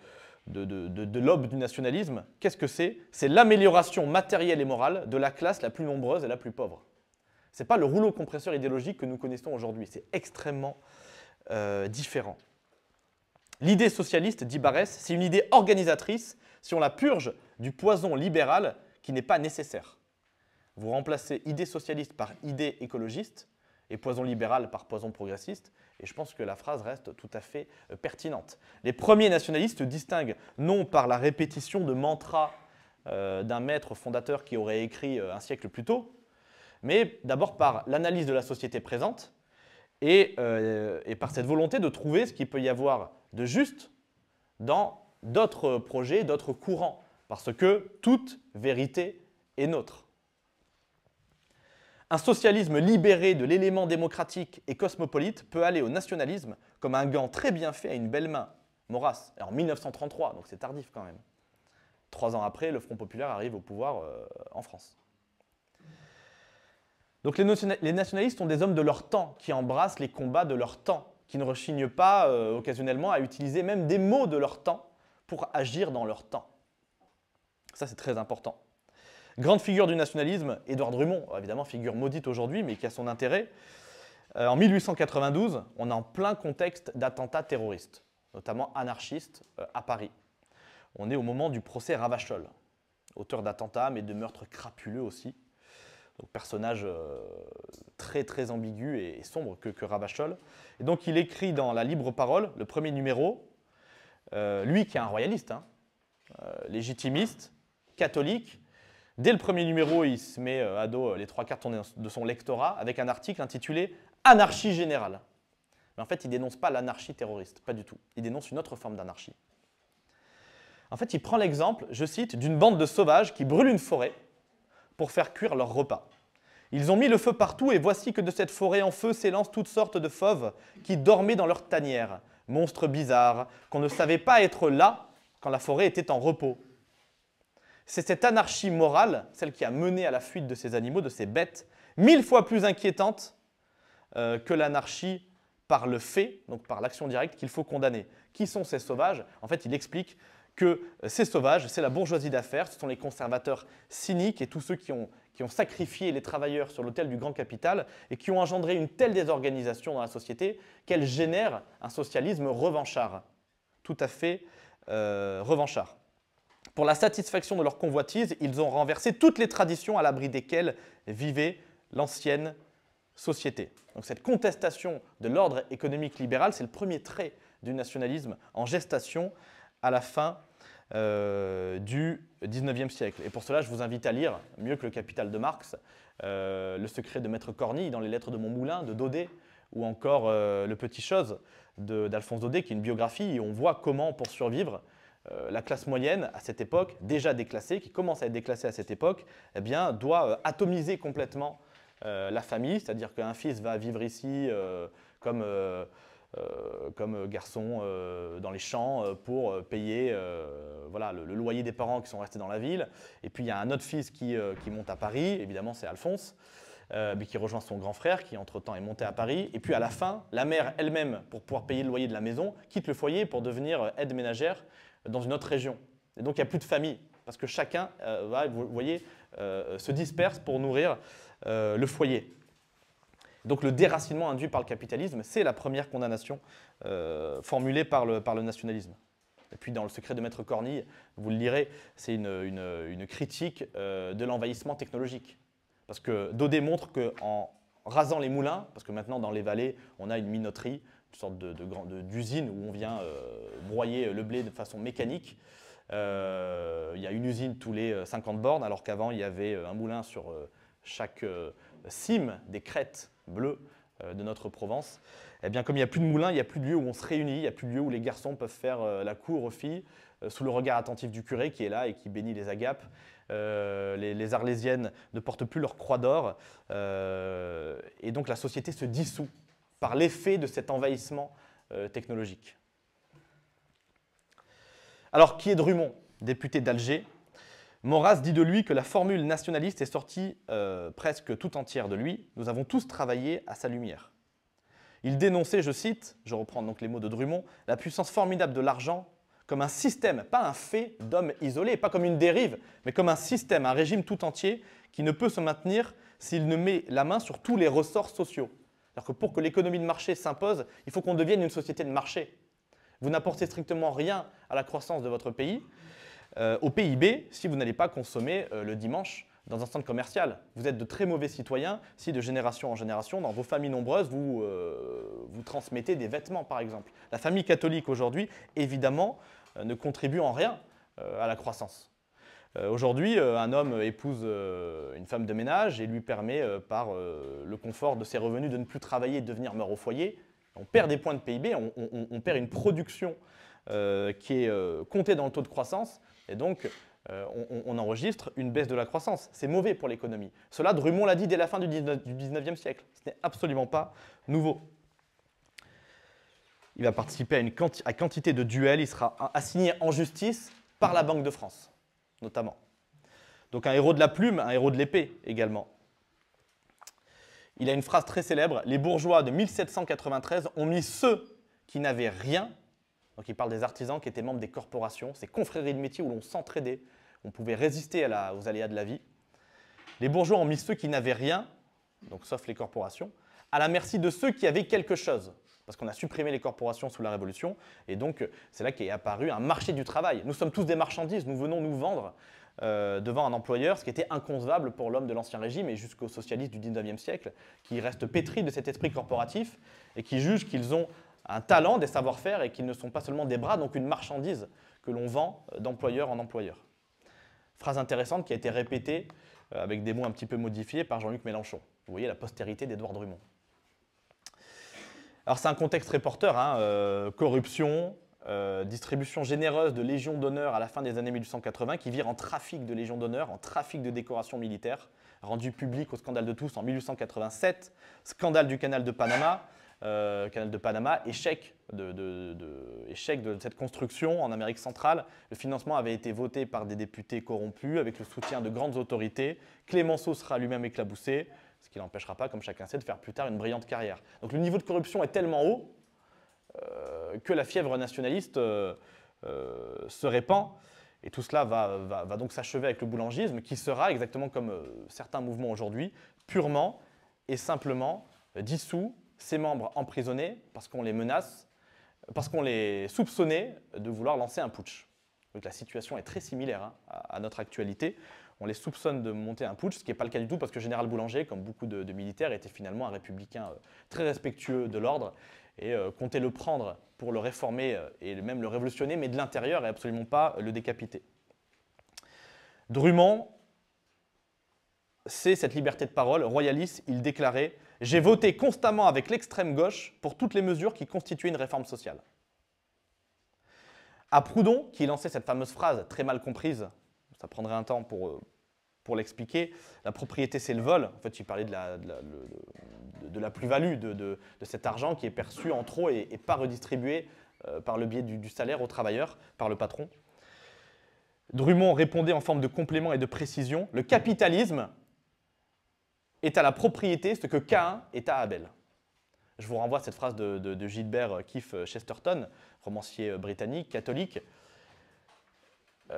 de, l'aube du nationalisme, qu'est-ce que c'est C'est l'amélioration matérielle et morale de la classe la plus nombreuse et la plus pauvre. Ce n'est pas le rouleau compresseur idéologique que nous connaissons aujourd'hui, c'est extrêmement euh, différent. L'idée socialiste, dit Barès, c'est une idée organisatrice si on la purge du poison libéral qui n'est pas nécessaire. Vous remplacez idée socialiste par idée écologiste et poison libéral par poison progressiste, et je pense que la phrase reste tout à fait euh, pertinente. Les premiers nationalistes distinguent non par la répétition de mantras euh, d'un maître fondateur qui aurait écrit euh, un siècle plus tôt, mais d'abord par l'analyse de la société présente et, et, par cette volonté de trouver ce qu'il peut y avoir de juste dans d'autres projets, d'autres courants, parce que toute vérité est nôtre. Un socialisme libéré de l'élément démocratique et cosmopolite peut aller au nationalisme comme un gant très bien fait à une belle main. Maurras, en 1933, donc c'est tardif quand même. Trois ans après, le Front populaire arrive au pouvoir euh, en France. Donc les, nationalistes sont des hommes de leur temps, qui embrassent les combats de leur temps, qui ne rechignent pas euh, occasionnellement à utiliser même des mots de leur temps pour agir dans leur temps. Ça, c'est très important. Grande figure du nationalisme, Édouard Drummond, euh, évidemment figure maudite aujourd'hui, mais qui a son intérêt. Euh, en 1892, on est en plein contexte d'attentats terroristes, notamment anarchistes, euh, à Paris. On est au moment du procès Ravachol, auteur d'attentats, mais de meurtres crapuleux aussi. Donc personnage très très ambigu et, sombre que, que Ravachol. Et donc il écrit dans La Libre Parole, le premier numéro, euh, lui qui est un royaliste, hein. euh, légitimiste, catholique, Dès le premier numéro, il se met euh, à dos les trois quarts de son lectorat avec un article intitulé Anarchie générale. Mais en fait, il dénonce pas l'anarchie terroriste, pas du tout. Il dénonce une autre forme d'anarchie. En fait, il prend l'exemple, je cite, d'une bande de sauvages qui brûlent une forêt pour faire cuire leur repas. Ils ont mis le feu partout et voici que de cette forêt en feu s'élancent toutes sortes de fauves qui dormaient dans leur tanière monstre bizarre, qu'on ne savait pas être là quand la forêt était en repos. C'est cette anarchie morale, celle qui a mené à la fuite de ces animaux, de ces bêtes, mille fois plus inquiétante euh, que l'anarchie par le fait, donc par l'action directe, qu'il faut condamner. Qui sont ces sauvages En fait, il explique que euh, ces sauvages, c'est la bourgeoisie d'affaires, ce sont les conservateurs cyniques et tous ceux qui ont qui ont sacrifié les travailleurs sur l'autel du grand capital et qui ont engendré une telle désorganisation dans la société qu'elle génère un socialisme revanchard, tout à fait euh, revanchard. Pour la satisfaction de leur convoitise, ils ont renversé toutes les traditions à l'abri desquelles vivait l'ancienne société. Donc cette contestation de l'ordre économique libéral, c'est le premier trait du nationalisme en gestation à la fin euh, du 19e siècle. Et pour cela, je vous invite à lire, mieux que le Capital de Marx, euh, Le secret de Maître Cornille dans les lettres de mon moulin, de Daudet, ou encore euh, Le Petit Chose d'Alphonse Daudet, qui est une biographie, et on voit comment, pour survivre, la classe moyenne à cette époque, déjà déclassée, qui commence à être déclassée à cette époque, eh bien, doit atomiser complètement la famille, c'est-à-dire qu'un fils va vivre ici comme euh, comme euh, garçon euh, dans les champs pour payer voilà, le, loyer des parents qui sont restés dans la ville. Et puis il y a un autre fils qui, monte à Paris, évidemment c'est Alphonse. mais qui rejoint son grand frère, qui entre-temps est monté à Paris. Et puis à la fin, la mère elle-même, pour pouvoir payer le loyer de la maison, quitte le foyer pour devenir aide ménagère dans une autre région. Et donc il n'y a plus de famille, parce que chacun, vous voyez, se disperse pour nourrir le foyer. Donc le déracinement induit par le capitalisme, c'est la première condamnation euh, formulée par le, par le nationalisme. Et puis dans Le secret de Maître Cornille, vous le lirez, c'est une, critique euh, de l'envahissement technologique. Parce que Daudet montre qu'en rasant les moulins, parce que maintenant dans les vallées, on a une minoterie, une sorte d'usine de, de, d'usine où on vient euh, broyer le blé de façon mécanique, il y a une usine tous les 50 bornes, alors qu'avant il y avait un moulin sur chaque cime des crêtes bleu euh, de notre Provence, et eh bien, comme il n'y a plus de moulins, il n'y a plus de lieu où on se réunit, il n'y a plus de lieu où les garçons peuvent faire euh, la cour aux filles euh, sous le regard attentif du curé qui est là et qui bénit les agapes. les, arlésiennes ne portent plus leur croix d'or et donc la société se dissout par l'effet de cet envahissement technologique. Alors, qui est Drummond Député d'Alger, Maurras dit de lui que la formule nationaliste est sortie euh, presque tout entière de lui. Nous avons tous travaillé à sa lumière. Il dénonçait, je cite, je reprends donc les mots de Drummond, la puissance formidable de l'argent comme un système, pas un fait d'homme isolé, pas comme une dérive, mais comme un système, un régime tout entier qui ne peut se maintenir s'il ne met la main sur tous les ressorts sociaux. Alors que pour que l'économie de marché s'impose, il faut qu'on devienne une société de marché. Vous n'apportez strictement rien à la croissance de votre pays, euh, au PIB si vous n'allez pas consommer euh, le dimanche dans un centre commercial. Vous êtes de très mauvais citoyens si de génération en génération, dans vos familles nombreuses, vous, euh, vous transmettez des vêtements par exemple. La famille catholique aujourd'hui, évidemment, ne contribue en rien à la croissance. Aujourd'hui, un homme épouse une femme de ménage et lui permet, par le confort de ses revenus, de ne plus travailler et de devenir meurtre au foyer. On perd des points de PIB, on, perd une production qui est comptée dans le taux de croissance et donc, euh, on, enregistre une baisse de la croissance. C'est mauvais pour l'économie. Cela, Drummond l'a dit dès la fin du 19e siècle. Ce n'est absolument pas nouveau. Il va participer à une quantité de duels. Il sera assigné en justice par la Banque de France, notamment. Donc un héros de la plume, un héros de l'épée également. Il a une phrase très célèbre, les bourgeois de 1793 ont mis ceux qui n'avaient rien donc il parle des artisans qui étaient membres des corporations, ces confréries de métiers où l'on s'entraidait, on pouvait résister aux aléas de la vie. Les bourgeois ont mis ceux qui n'avaient rien, donc sauf les corporations, à la merci de ceux qui avaient quelque chose. Parce qu'on a supprimé les corporations sous la Révolution, et donc euh, c'est là qu'est apparu un marché du travail. Nous sommes tous des marchandises, nous venons nous vendre euh, devant un employeur, ce qui était inconcevable pour l'homme de l'Ancien Régime et jusqu'aux socialistes du 19e siècle, qui restent pétris de cet esprit corporatif et qui jugent qu'ils ont un talent, des savoir-faire et qu'ils ne sont pas seulement des bras, donc une marchandise que l'on vend euh, d'employeur en employeur. Phrase intéressante qui a été répétée euh, avec des mots un petit peu modifiés par Jean-Luc Mélenchon. Vous voyez la postérité d'Edouard Drummond. Alors c'est un contexte reporter, hein, euh, corruption, distribution généreuse de légions d'honneur à la fin des années 1880 qui virent en trafic de légions d'honneur, en trafic de décorations militaires, rendu public au scandale de tous en 1887, scandale du canal de Panama, euh, canal de Panama, échec de, cette construction en Amérique centrale. Le financement avait été voté par des députés corrompus avec le soutien de grandes autorités. Clémenceau sera lui-même éclaboussé, ce qui n'empêchera pas, comme chacun sait, de faire plus tard une brillante carrière. Donc le niveau de corruption est tellement haut euh, que la fièvre nationaliste euh, se répand. Et tout cela va donc s'achever avec le boulangisme, qui sera, exactement comme certains mouvements aujourd'hui, purement et simplement dissous ses membres emprisonnés parce qu'on les menace, parce qu'on les soupçonnait de vouloir lancer un putsch. Donc la situation est très similaire hein, à, notre actualité. On les soupçonne de monter un putsch, ce qui n'est pas le cas du tout parce que Général Boulanger, comme beaucoup de, militaires, était finalement un républicain euh, très respectueux de l'ordre et euh, comptait le prendre pour le réformer euh, et même le révolutionner, mais de l'intérieur et absolument pas le décapiter. Drummond, c'est cette liberté de parole. Royaliste, il déclarait j'ai voté constamment avec l'extrême gauche pour toutes les mesures qui constituaient une réforme sociale. À Proudhon, qui lançait cette fameuse phrase très mal comprise, ça prendrait un temps pour, euh, pour l'expliquer, la propriété c'est le vol. En fait, il parlait de la, de la, plus-value de, cet argent qui est perçu en trop et, pas redistribué euh, par le biais du, du salaire aux travailleurs, par le patron. Drummond répondait en forme de complément et de précision, le capitalisme, est à la propriété ce que Cain est à Abel. Je vous renvoie à cette phrase de, Gilbert euh, Keith euh, Chesterton, romancier euh, britannique, catholique.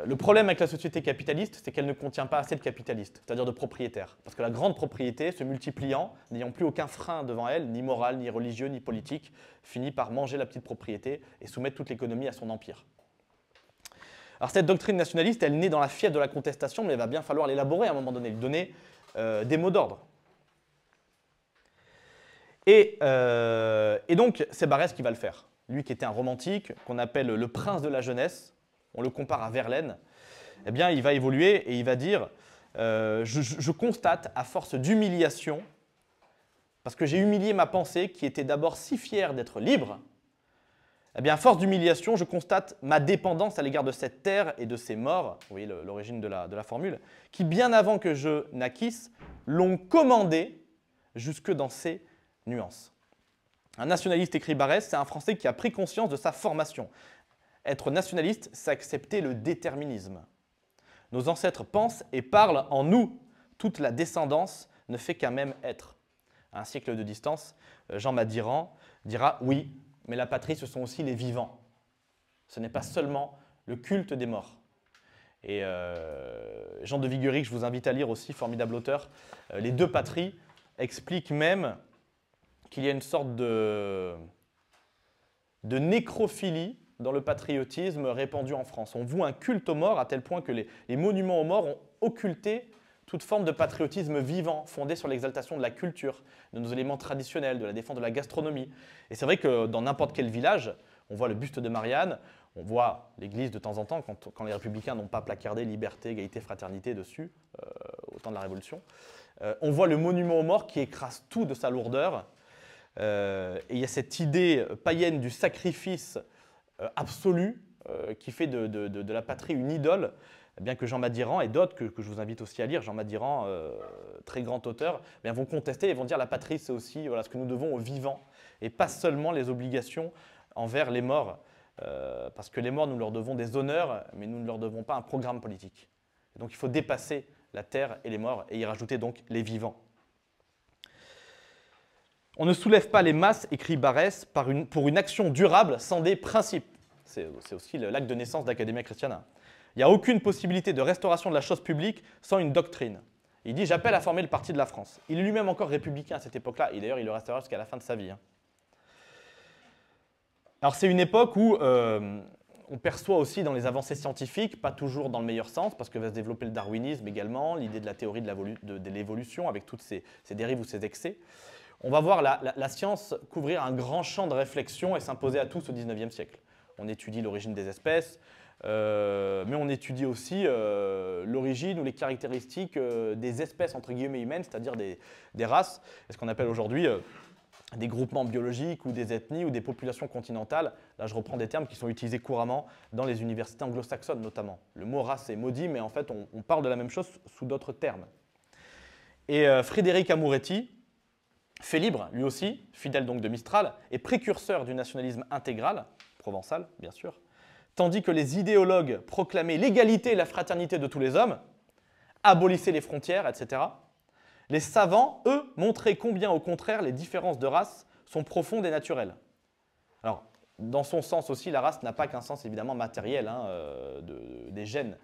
Le problème avec la société capitaliste, c'est qu'elle ne contient pas assez de capitalistes, c'est-à-dire de propriétaires. Parce que la grande propriété, se multipliant, n'ayant plus aucun frein devant elle, ni moral, ni religieux, ni politique, finit par manger la petite propriété et soumettre toute l'économie à son empire. Alors cette doctrine nationaliste, elle naît dans la fièvre de la contestation, mais il va bien falloir l'élaborer à un moment donné, lui donner des mots d'ordre. Euh, et, donc, c'est Barès qui va le faire. Lui qui était un romantique, qu'on appelle le prince de la jeunesse, on le compare à Verlaine, eh bien, il va évoluer et il va dire euh, je, constate, à force d'humiliation, parce que j'ai humilié ma pensée qui était d'abord si fière d'être libre, eh bien, à force d'humiliation, je constate ma dépendance à l'égard de cette terre et de ses morts, vous voyez l'origine de la, de la, formule, qui bien avant que je naquisse, l'ont commandée jusque dans ces nuance. Un nationaliste, écrit Barès, c'est un Français qui a pris conscience de sa formation. Être nationaliste, c'est accepter le déterminisme. Nos ancêtres pensent et parlent en nous. Toute la descendance ne fait qu'un même être. À un siècle de distance, Jean Madiran dira Oui, mais la patrie, ce sont aussi les vivants. Ce n'est pas seulement le culte des morts. Et euh, Jean de Viguerie, que je vous invite à lire aussi, formidable auteur, euh, Les deux patries, expliquent même qu'il y a une sorte de, de nécrophilie dans le patriotisme répandu en France. On voit un culte aux morts à tel point que les, les monuments aux morts ont occulté toute forme de patriotisme vivant, fondé sur l'exaltation de la culture, de nos éléments traditionnels, de la défense de la gastronomie. Et c'est vrai que dans n'importe quel village, on voit le buste de Marianne, on voit l'église de temps en temps, quand, quand les républicains n'ont pas placardé liberté, égalité, fraternité dessus, euh, au temps de la Révolution. Euh, on voit le monument aux morts qui écrase tout de sa lourdeur euh, et il y a cette idée païenne du sacrifice euh, absolu euh, qui fait de, la patrie une idole, eh bien que Jean Madiran et d'autres que, je vous invite aussi à lire, Jean Madiran, très grand auteur, eh vont contester et vont dire la patrie c'est aussi voilà, ce que nous devons aux vivants et pas seulement les obligations envers les morts. parce que les morts, nous leur devons des honneurs, mais nous ne leur devons pas un programme politique. donc il faut dépasser la terre et les morts et y rajouter donc les vivants. On ne soulève pas les masses, écrit Barès, pour une action durable sans des principes. C'est aussi l'acte de naissance d'Academia Christiana. Il n'y a aucune possibilité de restauration de la chose publique sans une doctrine. Il dit J'appelle à former le parti de la France. Il est lui-même encore républicain à cette époque-là, et d'ailleurs il le restera jusqu'à la fin de sa vie. Hein. Alors c'est une époque où euh, on perçoit aussi dans les avancées scientifiques, pas toujours dans le meilleur sens, parce que va se développer le darwinisme également, l'idée de la théorie de l'évolution, avec toutes ses, dérives ou ses excès on va voir la, science couvrir un grand champ de réflexion et s'imposer à tous au 19 siècle. On étudie l'origine des espèces, euh, mais on étudie aussi euh, l'origine ou les caractéristiques euh, des espèces entre guillemets humaines, c'est-à-dire des, races, ce qu'on appelle aujourd'hui des groupements biologiques ou des ethnies ou des populations continentales. Là, je reprends des termes qui sont utilisés couramment dans les universités anglo-saxonnes notamment. Le mot race est maudit, mais en fait, on, on parle de la même chose sous d'autres termes. Et Frédéric Amoretti, Félibre, lui aussi, fidèle donc de Mistral, est précurseur du nationalisme intégral, provençal bien sûr, tandis que les idéologues proclamaient l'égalité et la fraternité de tous les hommes, abolissaient les frontières, etc., les savants, eux, montraient combien au contraire les différences de race sont profondes et naturelles. Alors, dans son sens aussi, la race n'a pas qu'un sens évidemment matériel hein, euh, des gènes.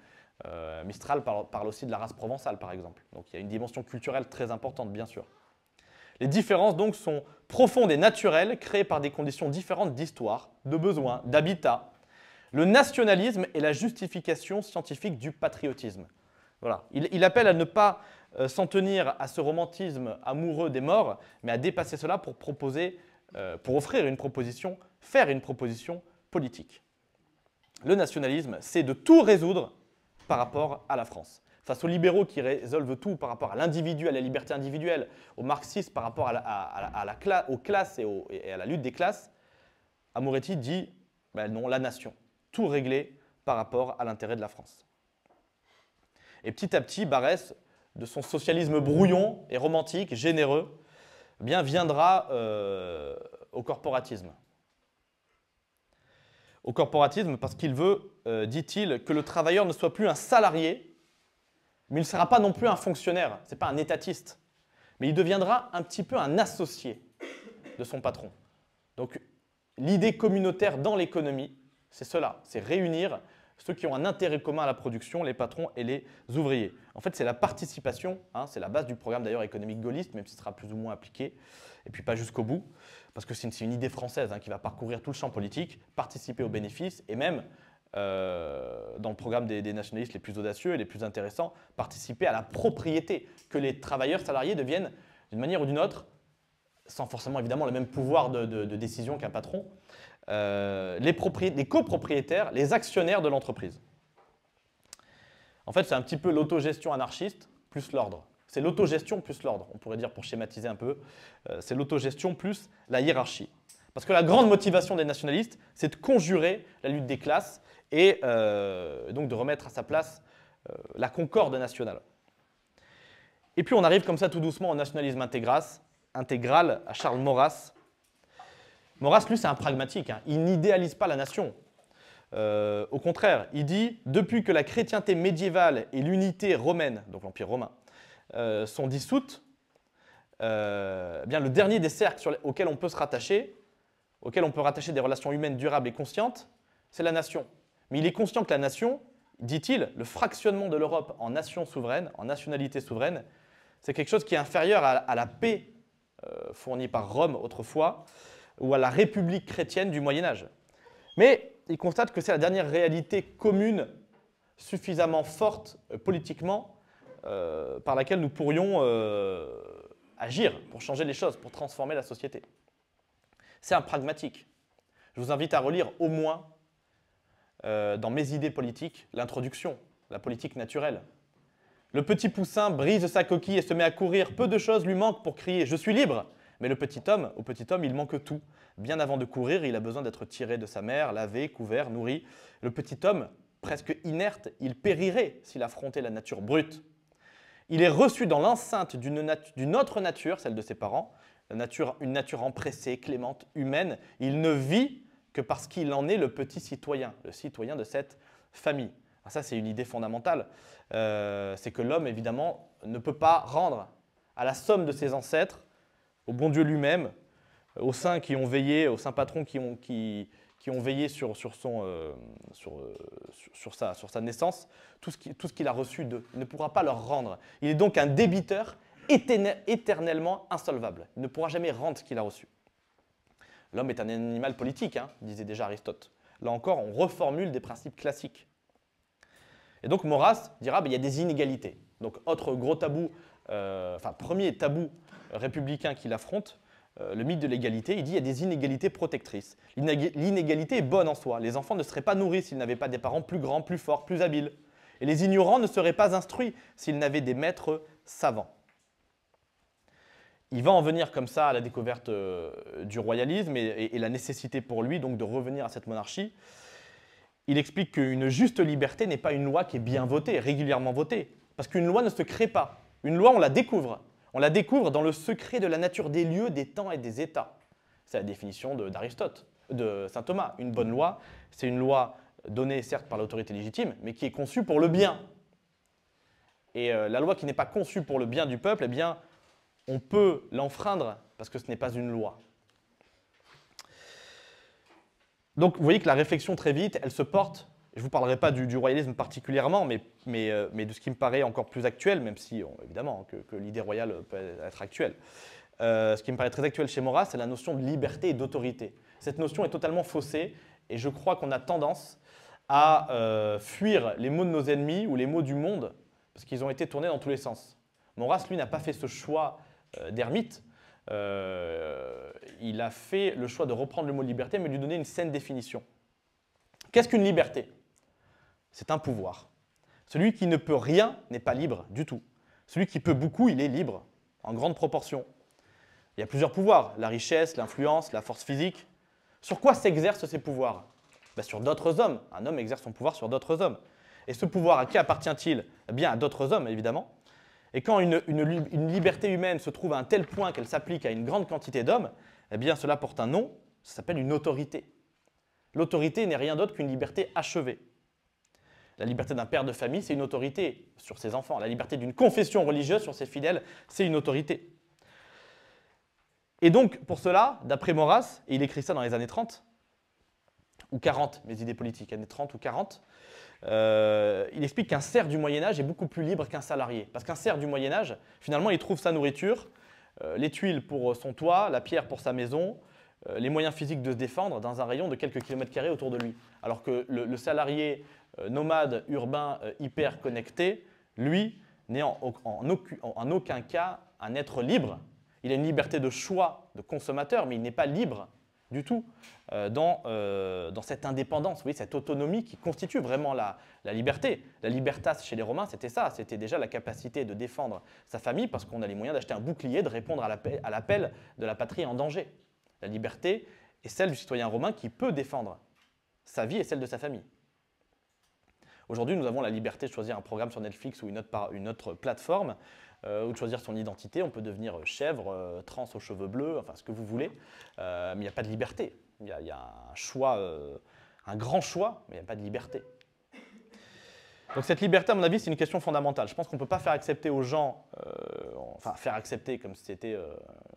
Euh, Mistral parle aussi de la race provençale, par exemple. Donc il y a une dimension culturelle très importante, bien sûr. Les différences donc sont profondes et naturelles, créées par des conditions différentes d'histoire, de besoins, d'habitat. Le nationalisme est la justification scientifique du patriotisme. Il, appelle à ne pas euh, s'en tenir à ce romantisme amoureux des morts, mais à dépasser cela pour proposer, euh, pour offrir une proposition, faire une proposition politique. Le nationalisme, c'est de tout résoudre par rapport à la France. Face aux libéraux qui résolvent tout par rapport à l'individu, à la liberté individuelle, aux marxistes par rapport à aux classes et, à la lutte des classes, Amoretti dit ben non, la nation. Tout réglé par rapport à l'intérêt de la France. Et petit à petit, Barès, de son socialisme brouillon et romantique, généreux, eh bien viendra euh, au corporatisme. Au corporatisme parce qu'il veut, euh, dit-il, que le travailleur ne soit plus un salarié, mais il ne sera pas non plus un fonctionnaire, ce n'est pas un étatiste, mais il deviendra un petit peu un associé de son patron. Donc l'idée communautaire dans l'économie, c'est cela, c'est réunir ceux qui ont un intérêt commun à la production, les patrons et les ouvriers. En fait, c'est la participation, hein, c'est la base du programme d'ailleurs économique gaulliste, même si ce sera plus ou moins appliqué, et puis pas jusqu'au bout, parce que c'est une, idée française hein, qui va parcourir tout le champ politique, participer aux bénéfices, et même euh, dans le programme des, nationalistes les plus audacieux et les plus intéressants, participer à la propriété, que les travailleurs salariés deviennent, d'une manière ou d'une autre, sans forcément évidemment le même pouvoir de, décision qu'un patron, euh, les, copropriétaires, les actionnaires de l'entreprise. En fait, c'est un petit peu l'autogestion anarchiste plus l'ordre. C'est l'autogestion plus l'ordre, on pourrait dire pour schématiser un peu. Euh, c'est l'autogestion plus la hiérarchie. Parce que la grande motivation des nationalistes, c'est de conjurer la lutte des classes et euh, donc de remettre à sa place euh, la concorde nationale. Et puis on arrive comme ça tout doucement au nationalisme intégral, à Charles Maurras. Maurras, lui, c'est un pragmatique, hein. il n'idéalise pas la nation. Euh, au contraire, il dit Depuis que la chrétienté médiévale et l'unité romaine, donc l'Empire romain, sont dissoutes, eh bien, le dernier des cercles auxquels on peut se rattacher, auquel on peut rattacher des relations humaines durables et conscientes, c'est la nation. Mais il est conscient que la nation, dit-il, le fractionnement de l'Europe en nation souveraine, en nationalité souveraine, c'est quelque chose qui est inférieur à, la paix euh, fournie par Rome autrefois ou à la République chrétienne du Moyen Âge. Mais il constate que c'est la dernière réalité commune suffisamment forte euh, politiquement euh, par laquelle nous pourrions agir pour changer les choses, pour transformer la société. C'est un pragmatique. Je vous invite à relire au moins euh, dans mes idées politiques l'introduction, la politique naturelle. Le petit poussin brise sa coquille et se met à courir. Peu de choses lui manquent pour crier ⁇ Je suis libre !⁇ Mais le petit homme, au petit homme, il manque tout. Bien avant de courir, il a besoin d'être tiré de sa mère, lavé, couvert, nourri. Le petit homme, presque inerte, il périrait s'il affrontait la nature brute. Il est reçu dans l'enceinte d'une autre nature, celle de ses parents, une nature empressée, clémente, humaine. Il ne vit que parce qu'il en est le petit citoyen, le citoyen de cette famille. Ah, ça, c'est une idée fondamentale. Euh, c'est que l'homme, évidemment, ne peut pas rendre à la somme de ses ancêtres, au bon Dieu lui-même, euh, aux saints qui ont veillé, aux saints patrons qui ont, qui, qui ont veillé sur, sur, son, euh, sur, sur, sa, sur sa naissance, tout ce qu'il a reçu d'eux. ne pourra pas leur rendre. Il est donc un débiteur éternellement insolvable. Il ne pourra jamais rendre ce qu'il a reçu. L'homme est un animal politique, hein, disait déjà Aristote. Là encore, on reformule des principes classiques. Et donc Maurras dira bah, il y a des inégalités. Donc autre gros tabou, euh, enfin premier tabou républicain qu'il affronte, euh, le mythe de l'égalité, il dit il y a des inégalités protectrices. L'inégalité est bonne en soi. Les enfants ne seraient pas nourris s'ils n'avaient pas des parents plus grands, plus forts, plus habiles. Et les ignorants ne seraient pas instruits s'ils n'avaient des maîtres savants il va en venir comme ça à la découverte euh, du royalisme et, la nécessité pour lui donc de revenir à cette monarchie. Il explique qu'une juste liberté n'est pas une loi qui est bien votée, régulièrement votée, parce qu'une loi ne se crée pas. Une loi, on la découvre. On la découvre dans le secret de la nature des lieux, des temps et des états. C'est la définition d'Aristote, de, saint Thomas. Une bonne loi, c'est une loi donnée certes par l'autorité légitime, mais qui est conçue pour le bien. Et euh, la loi qui n'est pas conçue pour le bien du peuple, eh bien, on peut l'enfreindre parce que ce n'est pas une loi. Donc vous voyez que la réflexion très vite, elle se porte, je ne vous parlerai pas du, du royalisme particulièrement, mais, mais, euh, mais, de ce qui me paraît encore plus actuel, même si évidemment hein, que, l'idée royale peut être actuelle. Euh, ce qui me paraît très actuel chez Maurras, c'est la notion de liberté et d'autorité. Cette notion est totalement faussée et je crois qu'on a tendance à euh, fuir les mots de nos ennemis ou les mots du monde parce qu'ils ont été tournés dans tous les sens. Maurras, lui, n'a pas fait ce choix euh, d'ermite, euh, il a fait le choix de reprendre le mot liberté, mais lui donner une saine définition. Qu'est-ce qu'une liberté C'est un pouvoir. Celui qui ne peut rien n'est pas libre du tout. Celui qui peut beaucoup, il est libre, en grande proportion. Il y a plusieurs pouvoirs, la richesse, l'influence, la force physique. Sur quoi s'exercent ces pouvoirs ben, Sur d'autres hommes. Un homme exerce son pouvoir sur d'autres hommes. Et ce pouvoir, à qui appartient-il eh Bien à d'autres hommes, évidemment. Et quand une, liberté humaine se trouve à un tel point qu'elle s'applique à une grande quantité d'hommes, eh bien cela porte un nom, ça s'appelle une autorité. L'autorité n'est rien d'autre qu'une liberté achevée. La liberté d'un père de famille, c'est une autorité sur ses enfants. La liberté d'une confession religieuse sur ses fidèles, c'est une autorité. Et donc, pour cela, d'après Maurras, et il écrit ça dans les années 30, ou 40, mes idées politiques, années 30 ou 40, euh, il explique qu'un cerf du Moyen Âge est beaucoup plus libre qu'un salarié. Parce qu'un cerf du Moyen Âge, finalement, il trouve sa nourriture, euh, les tuiles pour son toit, la pierre pour sa maison, euh, les moyens physiques de se défendre dans un rayon de quelques kilomètres carrés autour de lui. Alors que le, salarié nomade, urbain, hyper connecté, lui, n'est en aucun cas un être libre. Il a une liberté de choix de consommateur, mais il n'est pas libre du tout euh, euh, dans, cette indépendance, oui, cette autonomie qui constitue vraiment la, liberté. La libertas chez les Romains, c'était ça, c'était déjà la capacité de défendre sa famille parce qu'on a les moyens d'acheter un bouclier, de répondre à l'appel de la patrie en danger. La liberté est celle du citoyen romain qui peut défendre sa vie et celle de sa famille. Aujourd'hui, nous avons la liberté de choisir un programme sur Netflix ou une autre, une autre plateforme euh, ou de choisir son identité. On peut devenir chèvre, euh, trans aux cheveux bleus, enfin ce que vous voulez, euh, mais il n'y a pas de liberté. Il y, a un choix, un grand choix, mais il n'y a pas de liberté. Donc cette liberté, à mon avis, c'est une question fondamentale. Je pense qu'on ne peut pas faire accepter aux gens, enfin faire accepter comme si c'était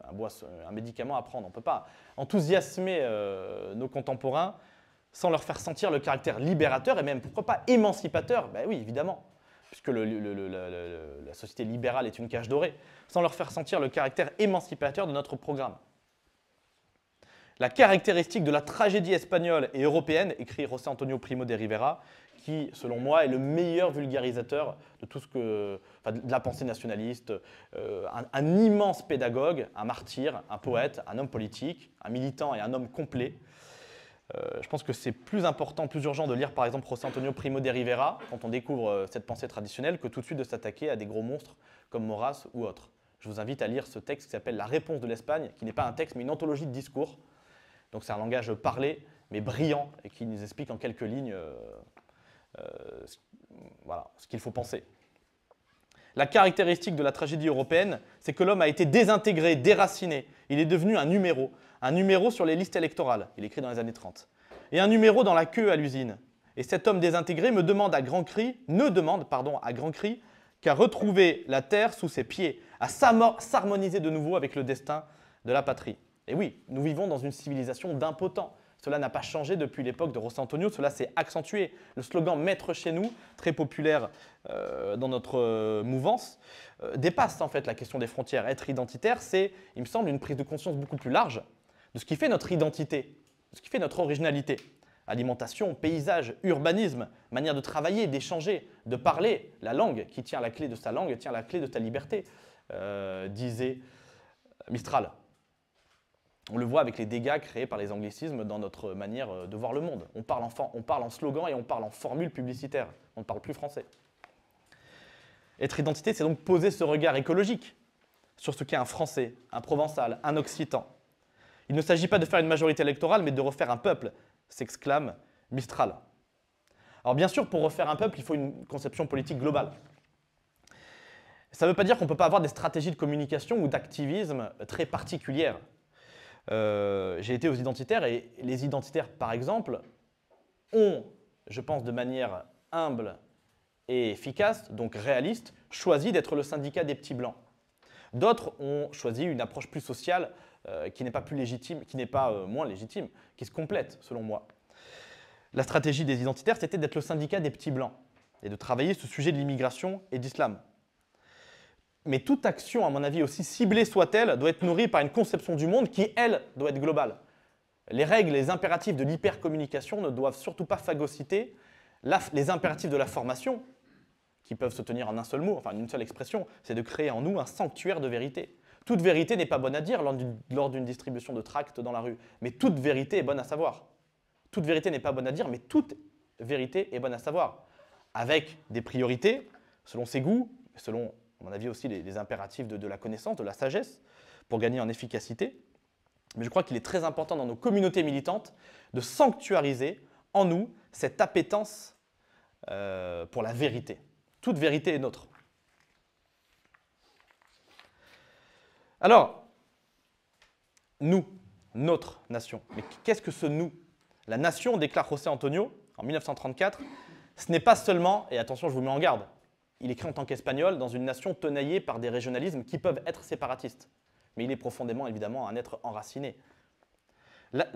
un, un médicament à prendre. On ne peut pas enthousiasmer nos contemporains sans leur faire sentir le caractère libérateur et même, pourquoi pas, émancipateur Ben oui, évidemment puisque la, société libérale est une cage dorée, sans leur faire sentir le caractère émancipateur de notre programme. La caractéristique de la tragédie espagnole et européenne, écrit José Antonio Primo de Rivera, qui, selon moi, est le meilleur vulgarisateur de tout ce que, la pensée nationaliste, euh, un, immense pédagogue, un martyr, un poète, un homme politique, un militant et un homme complet. Euh, je pense que c'est plus important, plus urgent de lire par exemple José Antonio Primo de Rivera quand on découvre euh, cette pensée traditionnelle que tout de suite de s'attaquer à des gros monstres comme Maurras ou autres. Je vous invite à lire ce texte qui s'appelle La réponse de l'Espagne, qui n'est pas un texte mais une anthologie de discours. Donc c'est un langage parlé mais brillant et qui nous explique en quelques lignes euh, ce qu'il faut penser. La caractéristique de la tragédie européenne, c'est que l'homme a été désintégré, déraciné, il est devenu un numéro un numéro sur les listes électorales, il écrit dans les années 30, et un numéro dans la queue à l'usine. Et cet homme désintégré me demande à grand cri, ne demande, pardon, à grand cri, qu'à retrouver la terre sous ses pieds, à s'harmoniser de nouveau avec le destin de la patrie. Et oui, nous vivons dans une civilisation d'impotents. Cela n'a pas changé depuis l'époque de Antonio, cela s'est accentué. Le slogan Maître chez nous, très populaire euh, dans notre euh, mouvance, euh, dépasse en fait la question des frontières. Être identitaire, c'est, il me semble, une prise de conscience beaucoup plus large de ce qui fait notre identité, de ce qui fait notre originalité. Alimentation, paysage, urbanisme, manière de travailler, d'échanger, de parler, la langue qui tient la clé de sa langue, tient la clé de ta liberté, euh, disait euh, Mistral. On le voit avec les dégâts créés par les anglicismes dans notre manière euh, de voir le monde. On parle en, on parle en slogan et on parle en formule publicitaire. On ne parle plus français. Être identité, c'est donc poser ce regard écologique sur ce qu'est un Français, un Provençal, un Occitan, il ne s'agit pas de faire une majorité électorale, mais de refaire un peuple, s'exclame Mistral. Alors bien sûr, pour refaire un peuple, il faut une conception politique globale. Ça ne veut pas dire qu'on ne peut pas avoir des stratégies de communication ou d'activisme très particulières. Euh, j'ai été aux identitaires et les identitaires, par exemple, ont, je pense de manière humble et efficace, donc réaliste, choisi d'être le syndicat des petits blancs. D'autres ont choisi une approche plus sociale euh, qui n'est pas plus légitime, qui n'est pas euh, moins légitime, qui se complète selon moi. La stratégie des identitaires, c'était d'être le syndicat des petits blancs et de travailler ce sujet de l'immigration et d'islam. Mais toute action, à mon avis, aussi ciblée soit-elle, doit être nourrie par une conception du monde qui, elle, doit être globale. Les règles, les impératifs de l'hypercommunication ne doivent surtout pas phagocyter les impératifs de la formation, qui peuvent se tenir en un seul mot, enfin une seule expression, c'est de créer en nous un sanctuaire de vérité. Toute vérité n'est pas bonne à dire lors d'une distribution de tracts dans la rue, mais toute vérité est bonne à savoir. Toute vérité n'est pas bonne à dire, mais toute vérité est bonne à savoir. Avec des priorités, selon ses goûts, selon, à mon avis, aussi les, impératifs de, la connaissance, de la sagesse, pour gagner en efficacité. Mais je crois qu'il est très important dans nos communautés militantes de sanctuariser en nous cette appétence euh, pour la vérité. Toute vérité est nôtre. Alors, nous, notre nation. Mais qu'est-ce que ce nous La nation, déclare José Antonio en 1934, ce n'est pas seulement, et attention, je vous mets en garde, il écrit en tant qu'espagnol dans une nation tenaillée par des régionalismes qui peuvent être séparatistes. Mais il est profondément, évidemment, un être enraciné. La,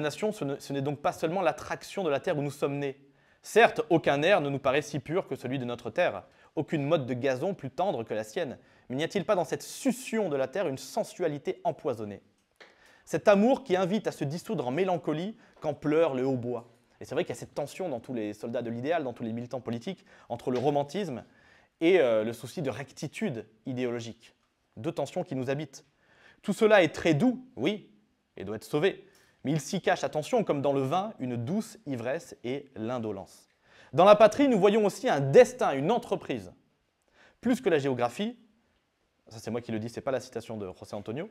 nation, ce n'est donc pas seulement l'attraction de la terre où nous sommes nés. Certes, aucun air ne nous paraît si pur que celui de notre terre, aucune mode de gazon plus tendre que la sienne, mais n'y a-t-il pas dans cette succion de la terre une sensualité empoisonnée Cet amour qui invite à se dissoudre en mélancolie quand pleure le hautbois. Et c'est vrai qu'il y a cette tension dans tous les soldats de l'idéal, dans tous les militants politiques, entre le romantisme et euh, le souci de rectitude idéologique. Deux tensions qui nous habitent. Tout cela est très doux, oui, et doit être sauvé. Mais il s'y cache, attention, comme dans le vin, une douce ivresse et l'indolence. Dans la patrie, nous voyons aussi un destin, une entreprise. Plus que la géographie, ça c'est moi qui le dis, c'est pas la citation de José Antonio.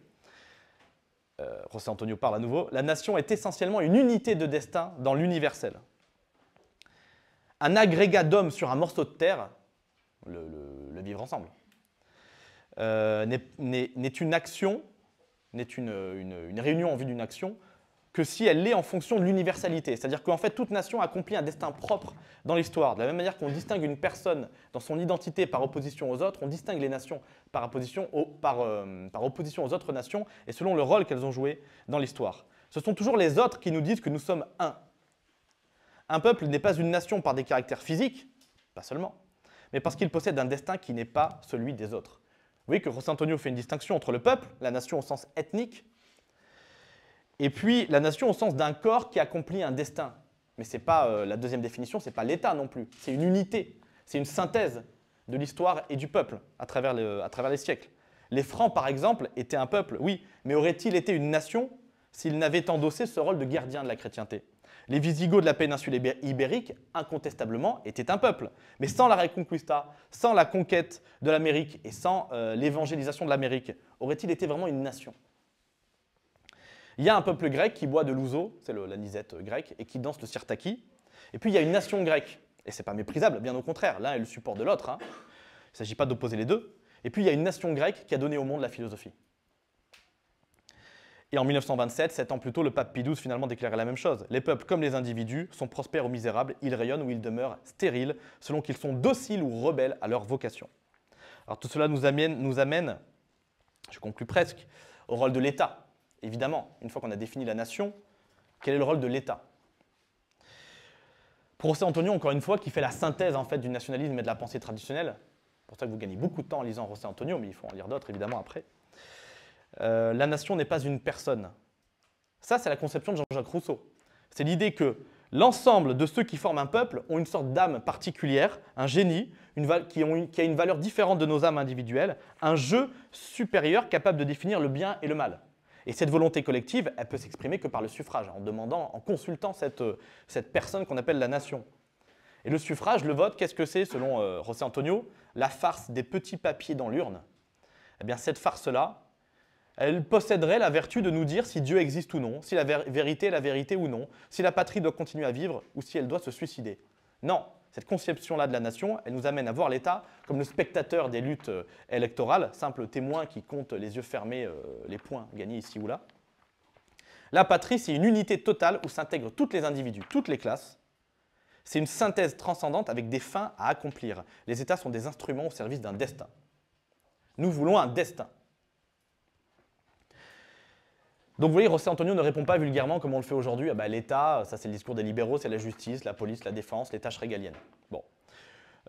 Euh, José Antonio parle à nouveau, la nation est essentiellement une unité de destin dans l'universel. Un agrégat d'hommes sur un morceau de terre, le, vivre ensemble, euh, n'est une action, n'est une, une réunion en vue d'une action, que si elle l'est en fonction de l'universalité. C'est-à-dire qu'en fait, toute nation accomplit un destin propre dans l'histoire. De la même manière qu'on distingue une personne dans son identité par opposition aux autres, on distingue les nations par opposition aux, euh, par, opposition aux autres nations et selon le rôle qu'elles ont joué dans l'histoire. Ce sont toujours les autres qui nous disent que nous sommes un. Un peuple n'est pas une nation par des caractères physiques, pas seulement, mais parce qu'il possède un destin qui n'est pas celui des autres. Vous voyez que José Antonio fait une distinction entre le peuple, la nation au sens ethnique, et puis la nation au sens d'un corps qui accomplit un destin. Mais c'est pas euh, la deuxième définition, ce n'est pas l'État non plus. C'est une unité, c'est une synthèse de l'histoire et du peuple à travers, les siècles. Les Francs, par exemple, étaient un peuple, oui, mais aurait-il été une nation s'ils n'avaient endossé ce rôle de gardien de la chrétienté Les Visigoths de la péninsule ibérique, incontestablement, étaient un peuple. Mais sans la Reconquista, sans la conquête de l'Amérique et sans euh, l'évangélisation de l'Amérique, aurait-il été vraiment une nation il y a un peuple grec qui boit de l'ouzo, c'est la nisette grecque, et qui danse le sirtaki. Et puis il y a une nation grecque, et c'est pas méprisable, bien au contraire, l'un est le support de l'autre. Hein. Il ne s'agit pas d'opposer les deux. Et puis il y a une nation grecque qui a donné au monde la philosophie. Et en 1927, sept ans plus tôt, le pape Pie XII finalement déclarait la même chose. Les peuples, comme les individus, sont prospères ou misérables, ils rayonnent ou ils demeurent stériles, selon qu'ils sont dociles ou rebelles à leur vocation. Alors tout cela nous amène, nous amène je conclus presque, au rôle de l'État évidemment, une fois qu'on a défini la nation, quel est le rôle de l'État Pour Antonio, encore une fois, qui fait la synthèse en fait, du nationalisme et de la pensée traditionnelle, pour ça que vous gagnez beaucoup de temps en lisant Rossé Antonio, mais il faut en lire d'autres évidemment après. Euh, la nation n'est pas une personne. Ça, c'est la conception de Jean-Jacques Rousseau. C'est l'idée que l'ensemble de ceux qui forment un peuple ont une sorte d'âme particulière, un génie, qui, qui, a une valeur différente de nos âmes individuelles, un jeu supérieur capable de définir le bien et le mal. Et cette volonté collective, elle peut s'exprimer que par le suffrage, en demandant, en consultant cette, euh, personne qu'on appelle la nation. Et le suffrage, le vote, qu'est-ce que c'est selon euh, José Antonio La farce des petits papiers dans l'urne. Eh bien, cette farce-là, elle posséderait la vertu de nous dire si Dieu existe ou non, si la vérité est la vérité ou non, si la patrie doit continuer à vivre ou si elle doit se suicider. Non, cette conception-là de la nation, elle nous amène à voir l'État comme le spectateur des luttes euh, électorales, simple témoin qui compte les yeux fermés euh, les points gagnés ici ou là. La patrie, c'est une unité totale où s'intègrent toutes les individus, toutes les classes. C'est une synthèse transcendante avec des fins à accomplir. Les États sont des instruments au service d'un destin. Nous voulons un destin. Donc vous voyez, José Antonio ne répond pas vulgairement comme on le fait aujourd'hui. Ah bah, L'État, ça c'est le discours des libéraux, c'est la justice, la police, la défense, les tâches régaliennes. Bon.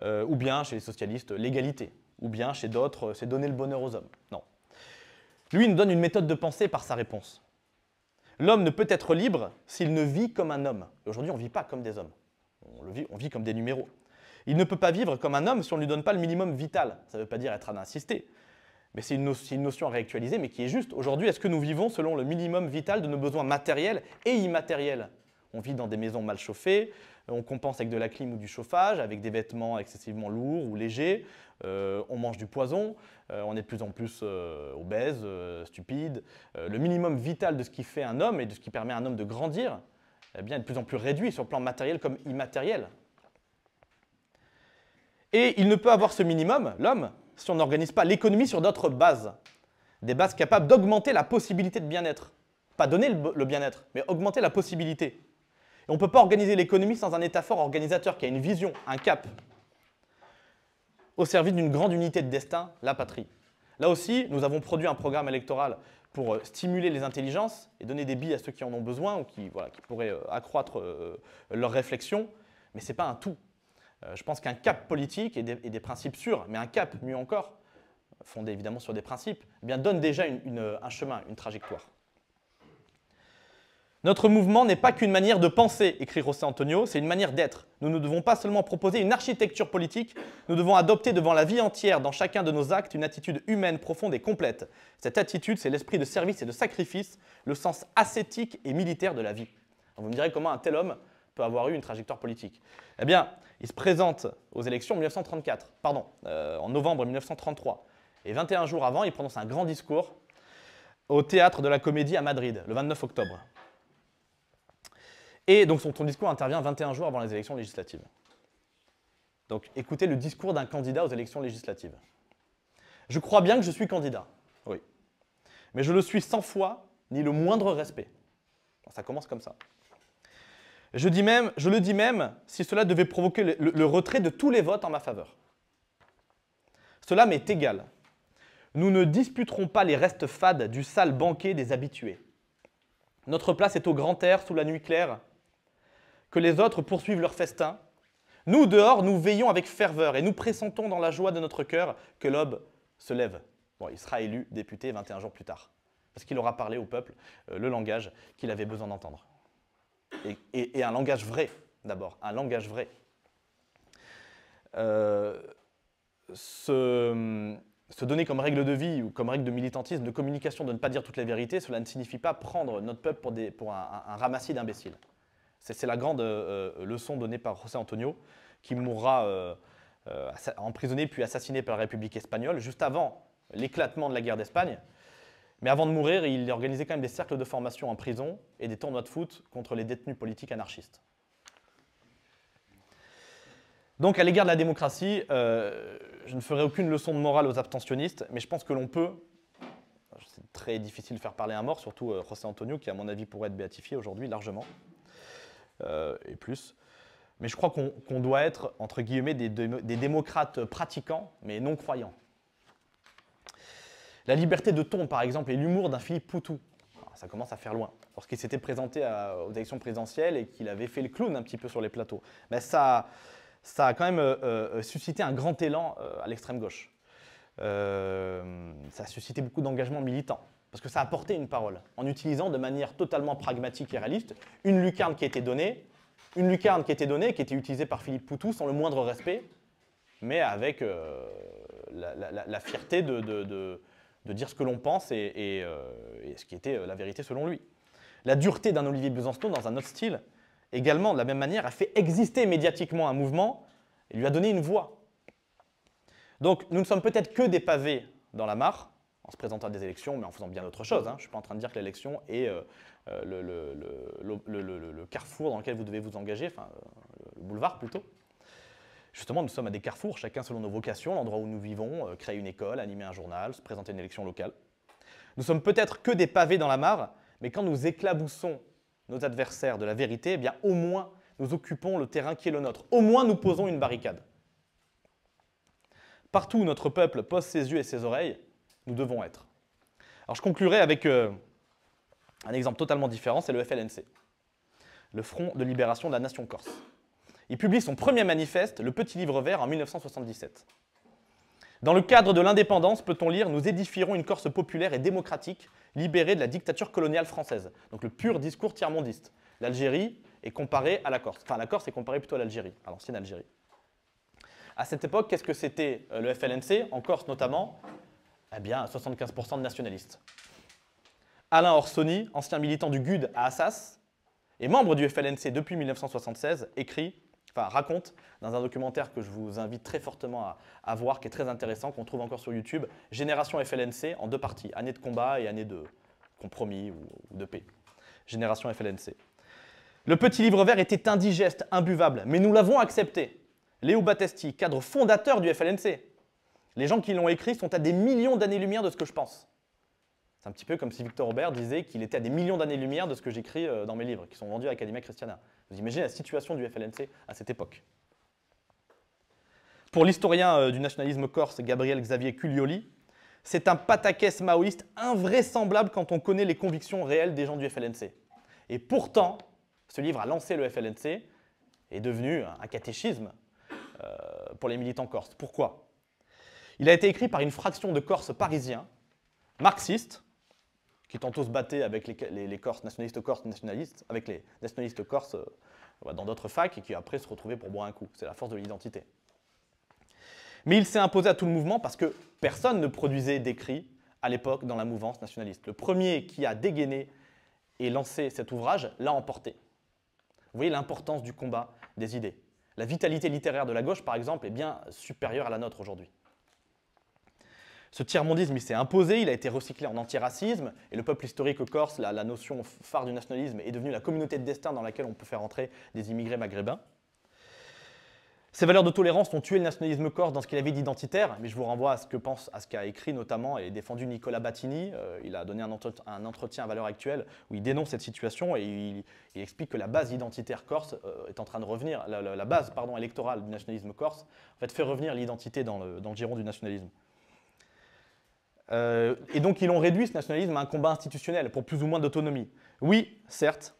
Euh, ou bien chez les socialistes, l'égalité. Ou bien chez d'autres, euh, c'est donner le bonheur aux hommes. Non. Lui, il nous donne une méthode de pensée par sa réponse. L'homme ne peut être libre s'il ne vit comme un homme. Aujourd'hui, on ne vit pas comme des hommes. On, vit, on vit comme des numéros. Il ne peut pas vivre comme un homme si on ne lui donne pas le minimum vital. Ça ne veut pas dire être un mais c'est une, notion à réactualiser, mais qui est juste. Aujourd'hui, est-ce que nous vivons selon le minimum vital de nos besoins matériels et immatériels On vit dans des maisons mal chauffées, euh, on compense avec de la clim ou du chauffage, avec des vêtements excessivement lourds ou légers, euh, on mange du poison, euh, on est de plus en plus obèse, stupide. le minimum vital de ce qui fait un homme et de ce qui permet à un homme de grandir est eh bien, est de plus en plus réduit sur le plan matériel comme immatériel. Et il ne peut avoir ce minimum, l'homme, si on n'organise pas l'économie sur d'autres bases. Des bases capables d'augmenter la possibilité de bien-être. Pas donner le bien-être, mais augmenter la possibilité. Et on ne peut pas organiser l'économie sans un État fort organisateur qui a une vision, un cap, au service d'une grande unité de destin, la patrie. Là aussi, nous avons produit un programme électoral pour euh, stimuler les intelligences et donner des billes à ceux qui en ont besoin ou qui, voilà, qui pourraient euh, accroître euh, leur réflexion, mais ce n'est pas un tout. Euh, je pense qu'un cap politique et des, principes sûrs, mais un cap, mieux encore, fondé évidemment sur des principes, eh bien donne déjà une, un chemin, une trajectoire. Notre mouvement n'est pas qu'une manière de penser, écrit José Antonio, c'est une manière d'être. Nous ne devons pas seulement proposer une architecture politique, nous devons adopter devant la vie entière, dans chacun de nos actes, une attitude humaine profonde et complète. Cette attitude, c'est l'esprit de service et de sacrifice, le sens ascétique et militaire de la vie. vous me direz comment un tel homme peut avoir eu une trajectoire politique Eh bien, il se présente aux élections en 1934, pardon, euh, en novembre 1933. Et 21 jours avant, il prononce un grand discours au théâtre de la Comédie à Madrid, le 29 octobre. Et donc son, discours intervient 21 jours avant les élections législatives. Donc écoutez le discours d'un candidat aux élections législatives. Je crois bien que je suis candidat, oui. Mais je le suis sans foi ni le moindre respect. Ça commence comme ça. Je, le dis même si cela devait provoquer le, retrait de tous les votes en ma faveur. Cela m'est égal. Nous ne disputerons pas les restes fades du sale banquet des habitués. Notre place est au grand air sous la nuit claire. Que les autres poursuivent leur festin. Nous, dehors, nous veillons avec ferveur et nous pressentons dans la joie de notre cœur que l'aube se lève. Bon, il sera élu député 21 jours plus tard, parce qu'il aura parlé au peuple euh, le langage qu'il avait besoin d'entendre et, un langage vrai, d'abord, un langage vrai. Euh, se, donner comme règle de vie ou comme règle de militantisme, de communication, de ne pas dire toutes la vérité, cela ne signifie pas prendre notre peuple pour, un, ramassis d'imbéciles. C'est la grande euh, euh, leçon donnée par José Antonio, qui mourra emprisonné puis assassiné par la République espagnole juste avant l'éclatement de la guerre d'Espagne. Mais avant de mourir, il organisait quand même des cercles de formation en prison et des tournois de foot contre les détenus politiques anarchistes. Donc à l'égard de la démocratie, euh, je ne ferai aucune leçon de morale aux abstentionnistes, mais je pense que l'on peut, c'est très difficile de faire parler un mort, surtout euh, José Antonio, qui à mon avis pourrait être béatifié aujourd'hui largement, euh, et plus, mais je crois qu'on doit être, entre guillemets, des démocrates pratiquants, mais non croyants. La liberté de ton, par exemple, et l'humour d'un Philippe Poutou. Ah, ça commence à faire loin. Lorsqu'il s'était présenté aux élections présidentielles et qu'il avait fait le clown un petit peu sur les plateaux, mais ça, ça a quand même euh, euh, suscité un grand élan euh, à l'extrême gauche. ça a suscité beaucoup d'engagement militant. Parce que ça a porté une parole, en utilisant de manière totalement pragmatique et réaliste une lucarne qui a été donnée, une lucarne qui était donnée, qui était utilisée par Philippe Poutou sans le moindre respect, mais avec la, fierté de, de dire ce que l'on pense et, euh, ce qui était euh, la vérité selon lui. La dureté d'un Olivier Besançon dans un autre style, également de la même manière, a fait exister médiatiquement un mouvement et lui a donné une voix. Donc nous ne sommes peut-être que des pavés dans la mare, en se présentant à des élections, mais en faisant bien autre chose. Hein. Je ne suis pas en train de dire que l'élection est euh, le, le, carrefour dans lequel vous devez vous engager, enfin le boulevard plutôt. Justement, nous sommes à des carrefours, chacun selon nos vocations, l'endroit où nous vivons, euh, créer une école, animer un journal, se présenter à une élection locale. Nous sommes peut-être que des pavés dans la mare, mais quand nous éclaboussons nos adversaires de la vérité, eh bien au moins nous occupons le terrain qui est le nôtre. Au moins nous posons une barricade. Partout où notre peuple pose ses yeux et ses oreilles, nous devons être. Alors je conclurai avec euh, un exemple totalement différent, c'est le FLNC, le Front de libération de la nation corse. Il publie son premier manifeste, le Petit Livre Vert, en 1977. Dans le cadre de l'indépendance, peut-on lire Nous édifierons une Corse populaire et démocratique, libérée de la dictature coloniale française. Donc le pur discours tiers-mondiste. L'Algérie est comparée à la Corse. Enfin, la Corse est comparée plutôt à l'Algérie, à l'ancienne Algérie. À cette époque, qu'est-ce que c'était euh, le FLNC, en Corse notamment Eh bien, 75% de nationalistes. Alain Orsoni, ancien militant du GUD à Assas, et membre du FLNC depuis 1976, écrit raconte dans un documentaire que je vous invite très fortement à, voir, qui est très intéressant, qu'on trouve encore sur YouTube, Génération FLNC en deux parties, année de combat et année de compromis ou, ou de paix. Génération FLNC. Le petit livre vert était indigeste, imbuvable, mais nous l'avons accepté. Léo Battesti, cadre fondateur du FLNC. Les gens qui l'ont écrit sont à des millions d'années-lumière de ce que je pense. C'est un petit peu comme si Victor Robert disait qu'il était à des millions d'années-lumière de ce que j'écris euh, dans mes livres, qui sont vendus à l'Académie Christiana. Vous imaginez la situation du FLNC à cette époque. Pour l'historien euh, du nationalisme corse Gabriel Xavier Culioli, c'est un pataquès maoïste invraisemblable quand on connaît les convictions réelles des gens du FLNC. Et pourtant, ce livre a lancé le FLNC, est devenu un catéchisme euh, pour les militants corses. Pourquoi Il a été écrit par une fraction de Corses parisiens, marxistes, qui tantôt se battaient avec les, les, nationalistes corses, nationalistes, avec les nationalistes corses euh, bah, dans d'autres facs, et qui après se retrouvaient pour boire un coup. C'est la force de l'identité. Mais il s'est imposé à tout le mouvement parce que personne ne produisait d'écrits à l'époque dans la mouvance nationaliste. Le premier qui a dégainé et lancé cet ouvrage l'a emporté. Vous voyez l'importance du combat des idées. La vitalité littéraire de la gauche, par exemple, est bien supérieure à la nôtre aujourd'hui. Ce tiers-mondisme, il s'est imposé, il a été recyclé en antiracisme, et le peuple historique corse, la, notion phare du nationalisme, est devenue la communauté de destin dans laquelle on peut faire entrer des immigrés maghrébins. Ces valeurs de tolérance ont tué le nationalisme corse dans ce qu'il avait d'identitaire, mais je vous renvoie à ce que pense, à ce qu'a écrit notamment et défendu Nicolas Battini. Euh, il a donné un entretien, à valeur actuelle où il dénonce cette situation et il, explique que la base identitaire corse euh, est en train de revenir, la, base pardon, électorale du nationalisme corse en fait, fait revenir l'identité dans le giron du nationalisme. Euh, et donc, ils ont réduit ce nationalisme à un combat institutionnel pour plus ou moins d'autonomie. Oui, certes,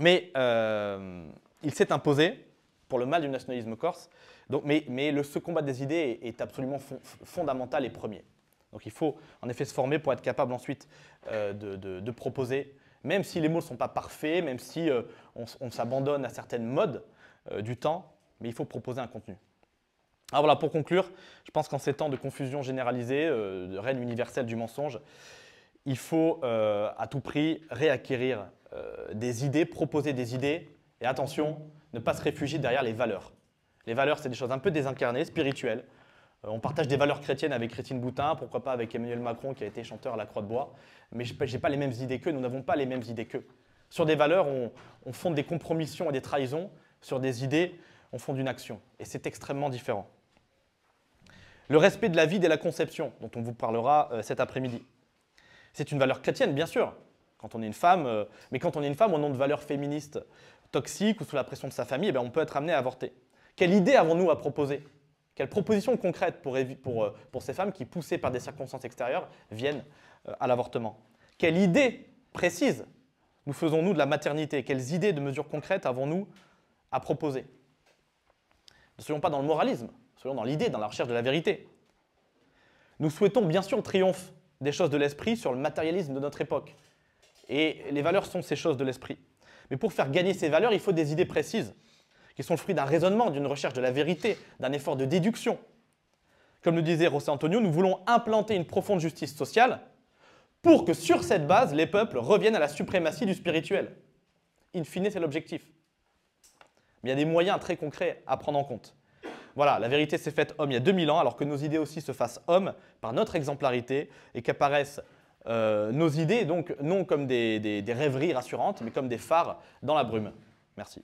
mais euh, il s'est imposé pour le mal du nationalisme corse. Donc, mais, le, ce combat des idées est, absolument fondamental et premier. Donc il faut en effet se former pour être capable ensuite euh, de, proposer, même si les mots ne sont pas parfaits, même si on s'abandonne à certaines modes du temps, mais il faut proposer un contenu. Alors ah, voilà, pour conclure, je pense qu'en ces temps de confusion généralisée, euh, de règne universel du mensonge, il faut euh, à tout prix réacquérir euh, des idées, proposer des idées, et attention, ne pas se réfugier derrière les valeurs. Les valeurs, c'est des choses un peu désincarnées, spirituelles. on partage des valeurs chrétiennes avec Christine Boutin, pourquoi pas avec Emmanuel Macron qui a été chanteur à la Croix de Bois, mais je n'ai pas les mêmes idées qu'eux, nous n'avons pas les mêmes idées qu'eux. Sur des valeurs, on, on fonde des compromissions et des trahisons, sur des idées, on fonde une action, et c'est extrêmement différent. Le respect de la vie dès la conception, dont on vous parlera euh, cet après-midi. C'est une valeur chrétienne, bien sûr, quand on est une femme, euh, mais quand on est une femme au nom de valeurs féministes toxiques ou sous la pression de sa famille, eh ben, on peut être amené à avorter. Quelle idée avons-nous à proposer Quelle proposition concrète euh, pour, ces femmes qui, poussées par des circonstances extérieures, viennent à l'avortement Quelle idée précise nous faisons-nous de la maternité Quelles idées de mesures concrètes avons-nous à proposer Ne soyons pas dans le moralisme, soyons dans l'idée, dans la recherche de la vérité. Nous souhaitons bien sûr le triomphe des choses de l'esprit sur le matérialisme de notre époque. Et les valeurs sont ces choses de l'esprit. Mais pour faire gagner ces valeurs, il faut des idées précises, qui sont le fruit d'un raisonnement, d'une recherche de la vérité, d'un effort de déduction. Comme le disait José Antonio, nous voulons implanter une profonde justice sociale pour que sur cette base, les peuples reviennent à la suprématie du spirituel. In fine, c'est l'objectif. Mais il y a des moyens très concrets à prendre en compte. Voilà, la vérité s'est faite homme il y a 2000 ans, alors que nos idées aussi se fassent homme par notre exemplarité et qu'apparaissent euh, nos idées, donc non comme des rêveries rassurantes, mais comme des phares dans la brume. Merci.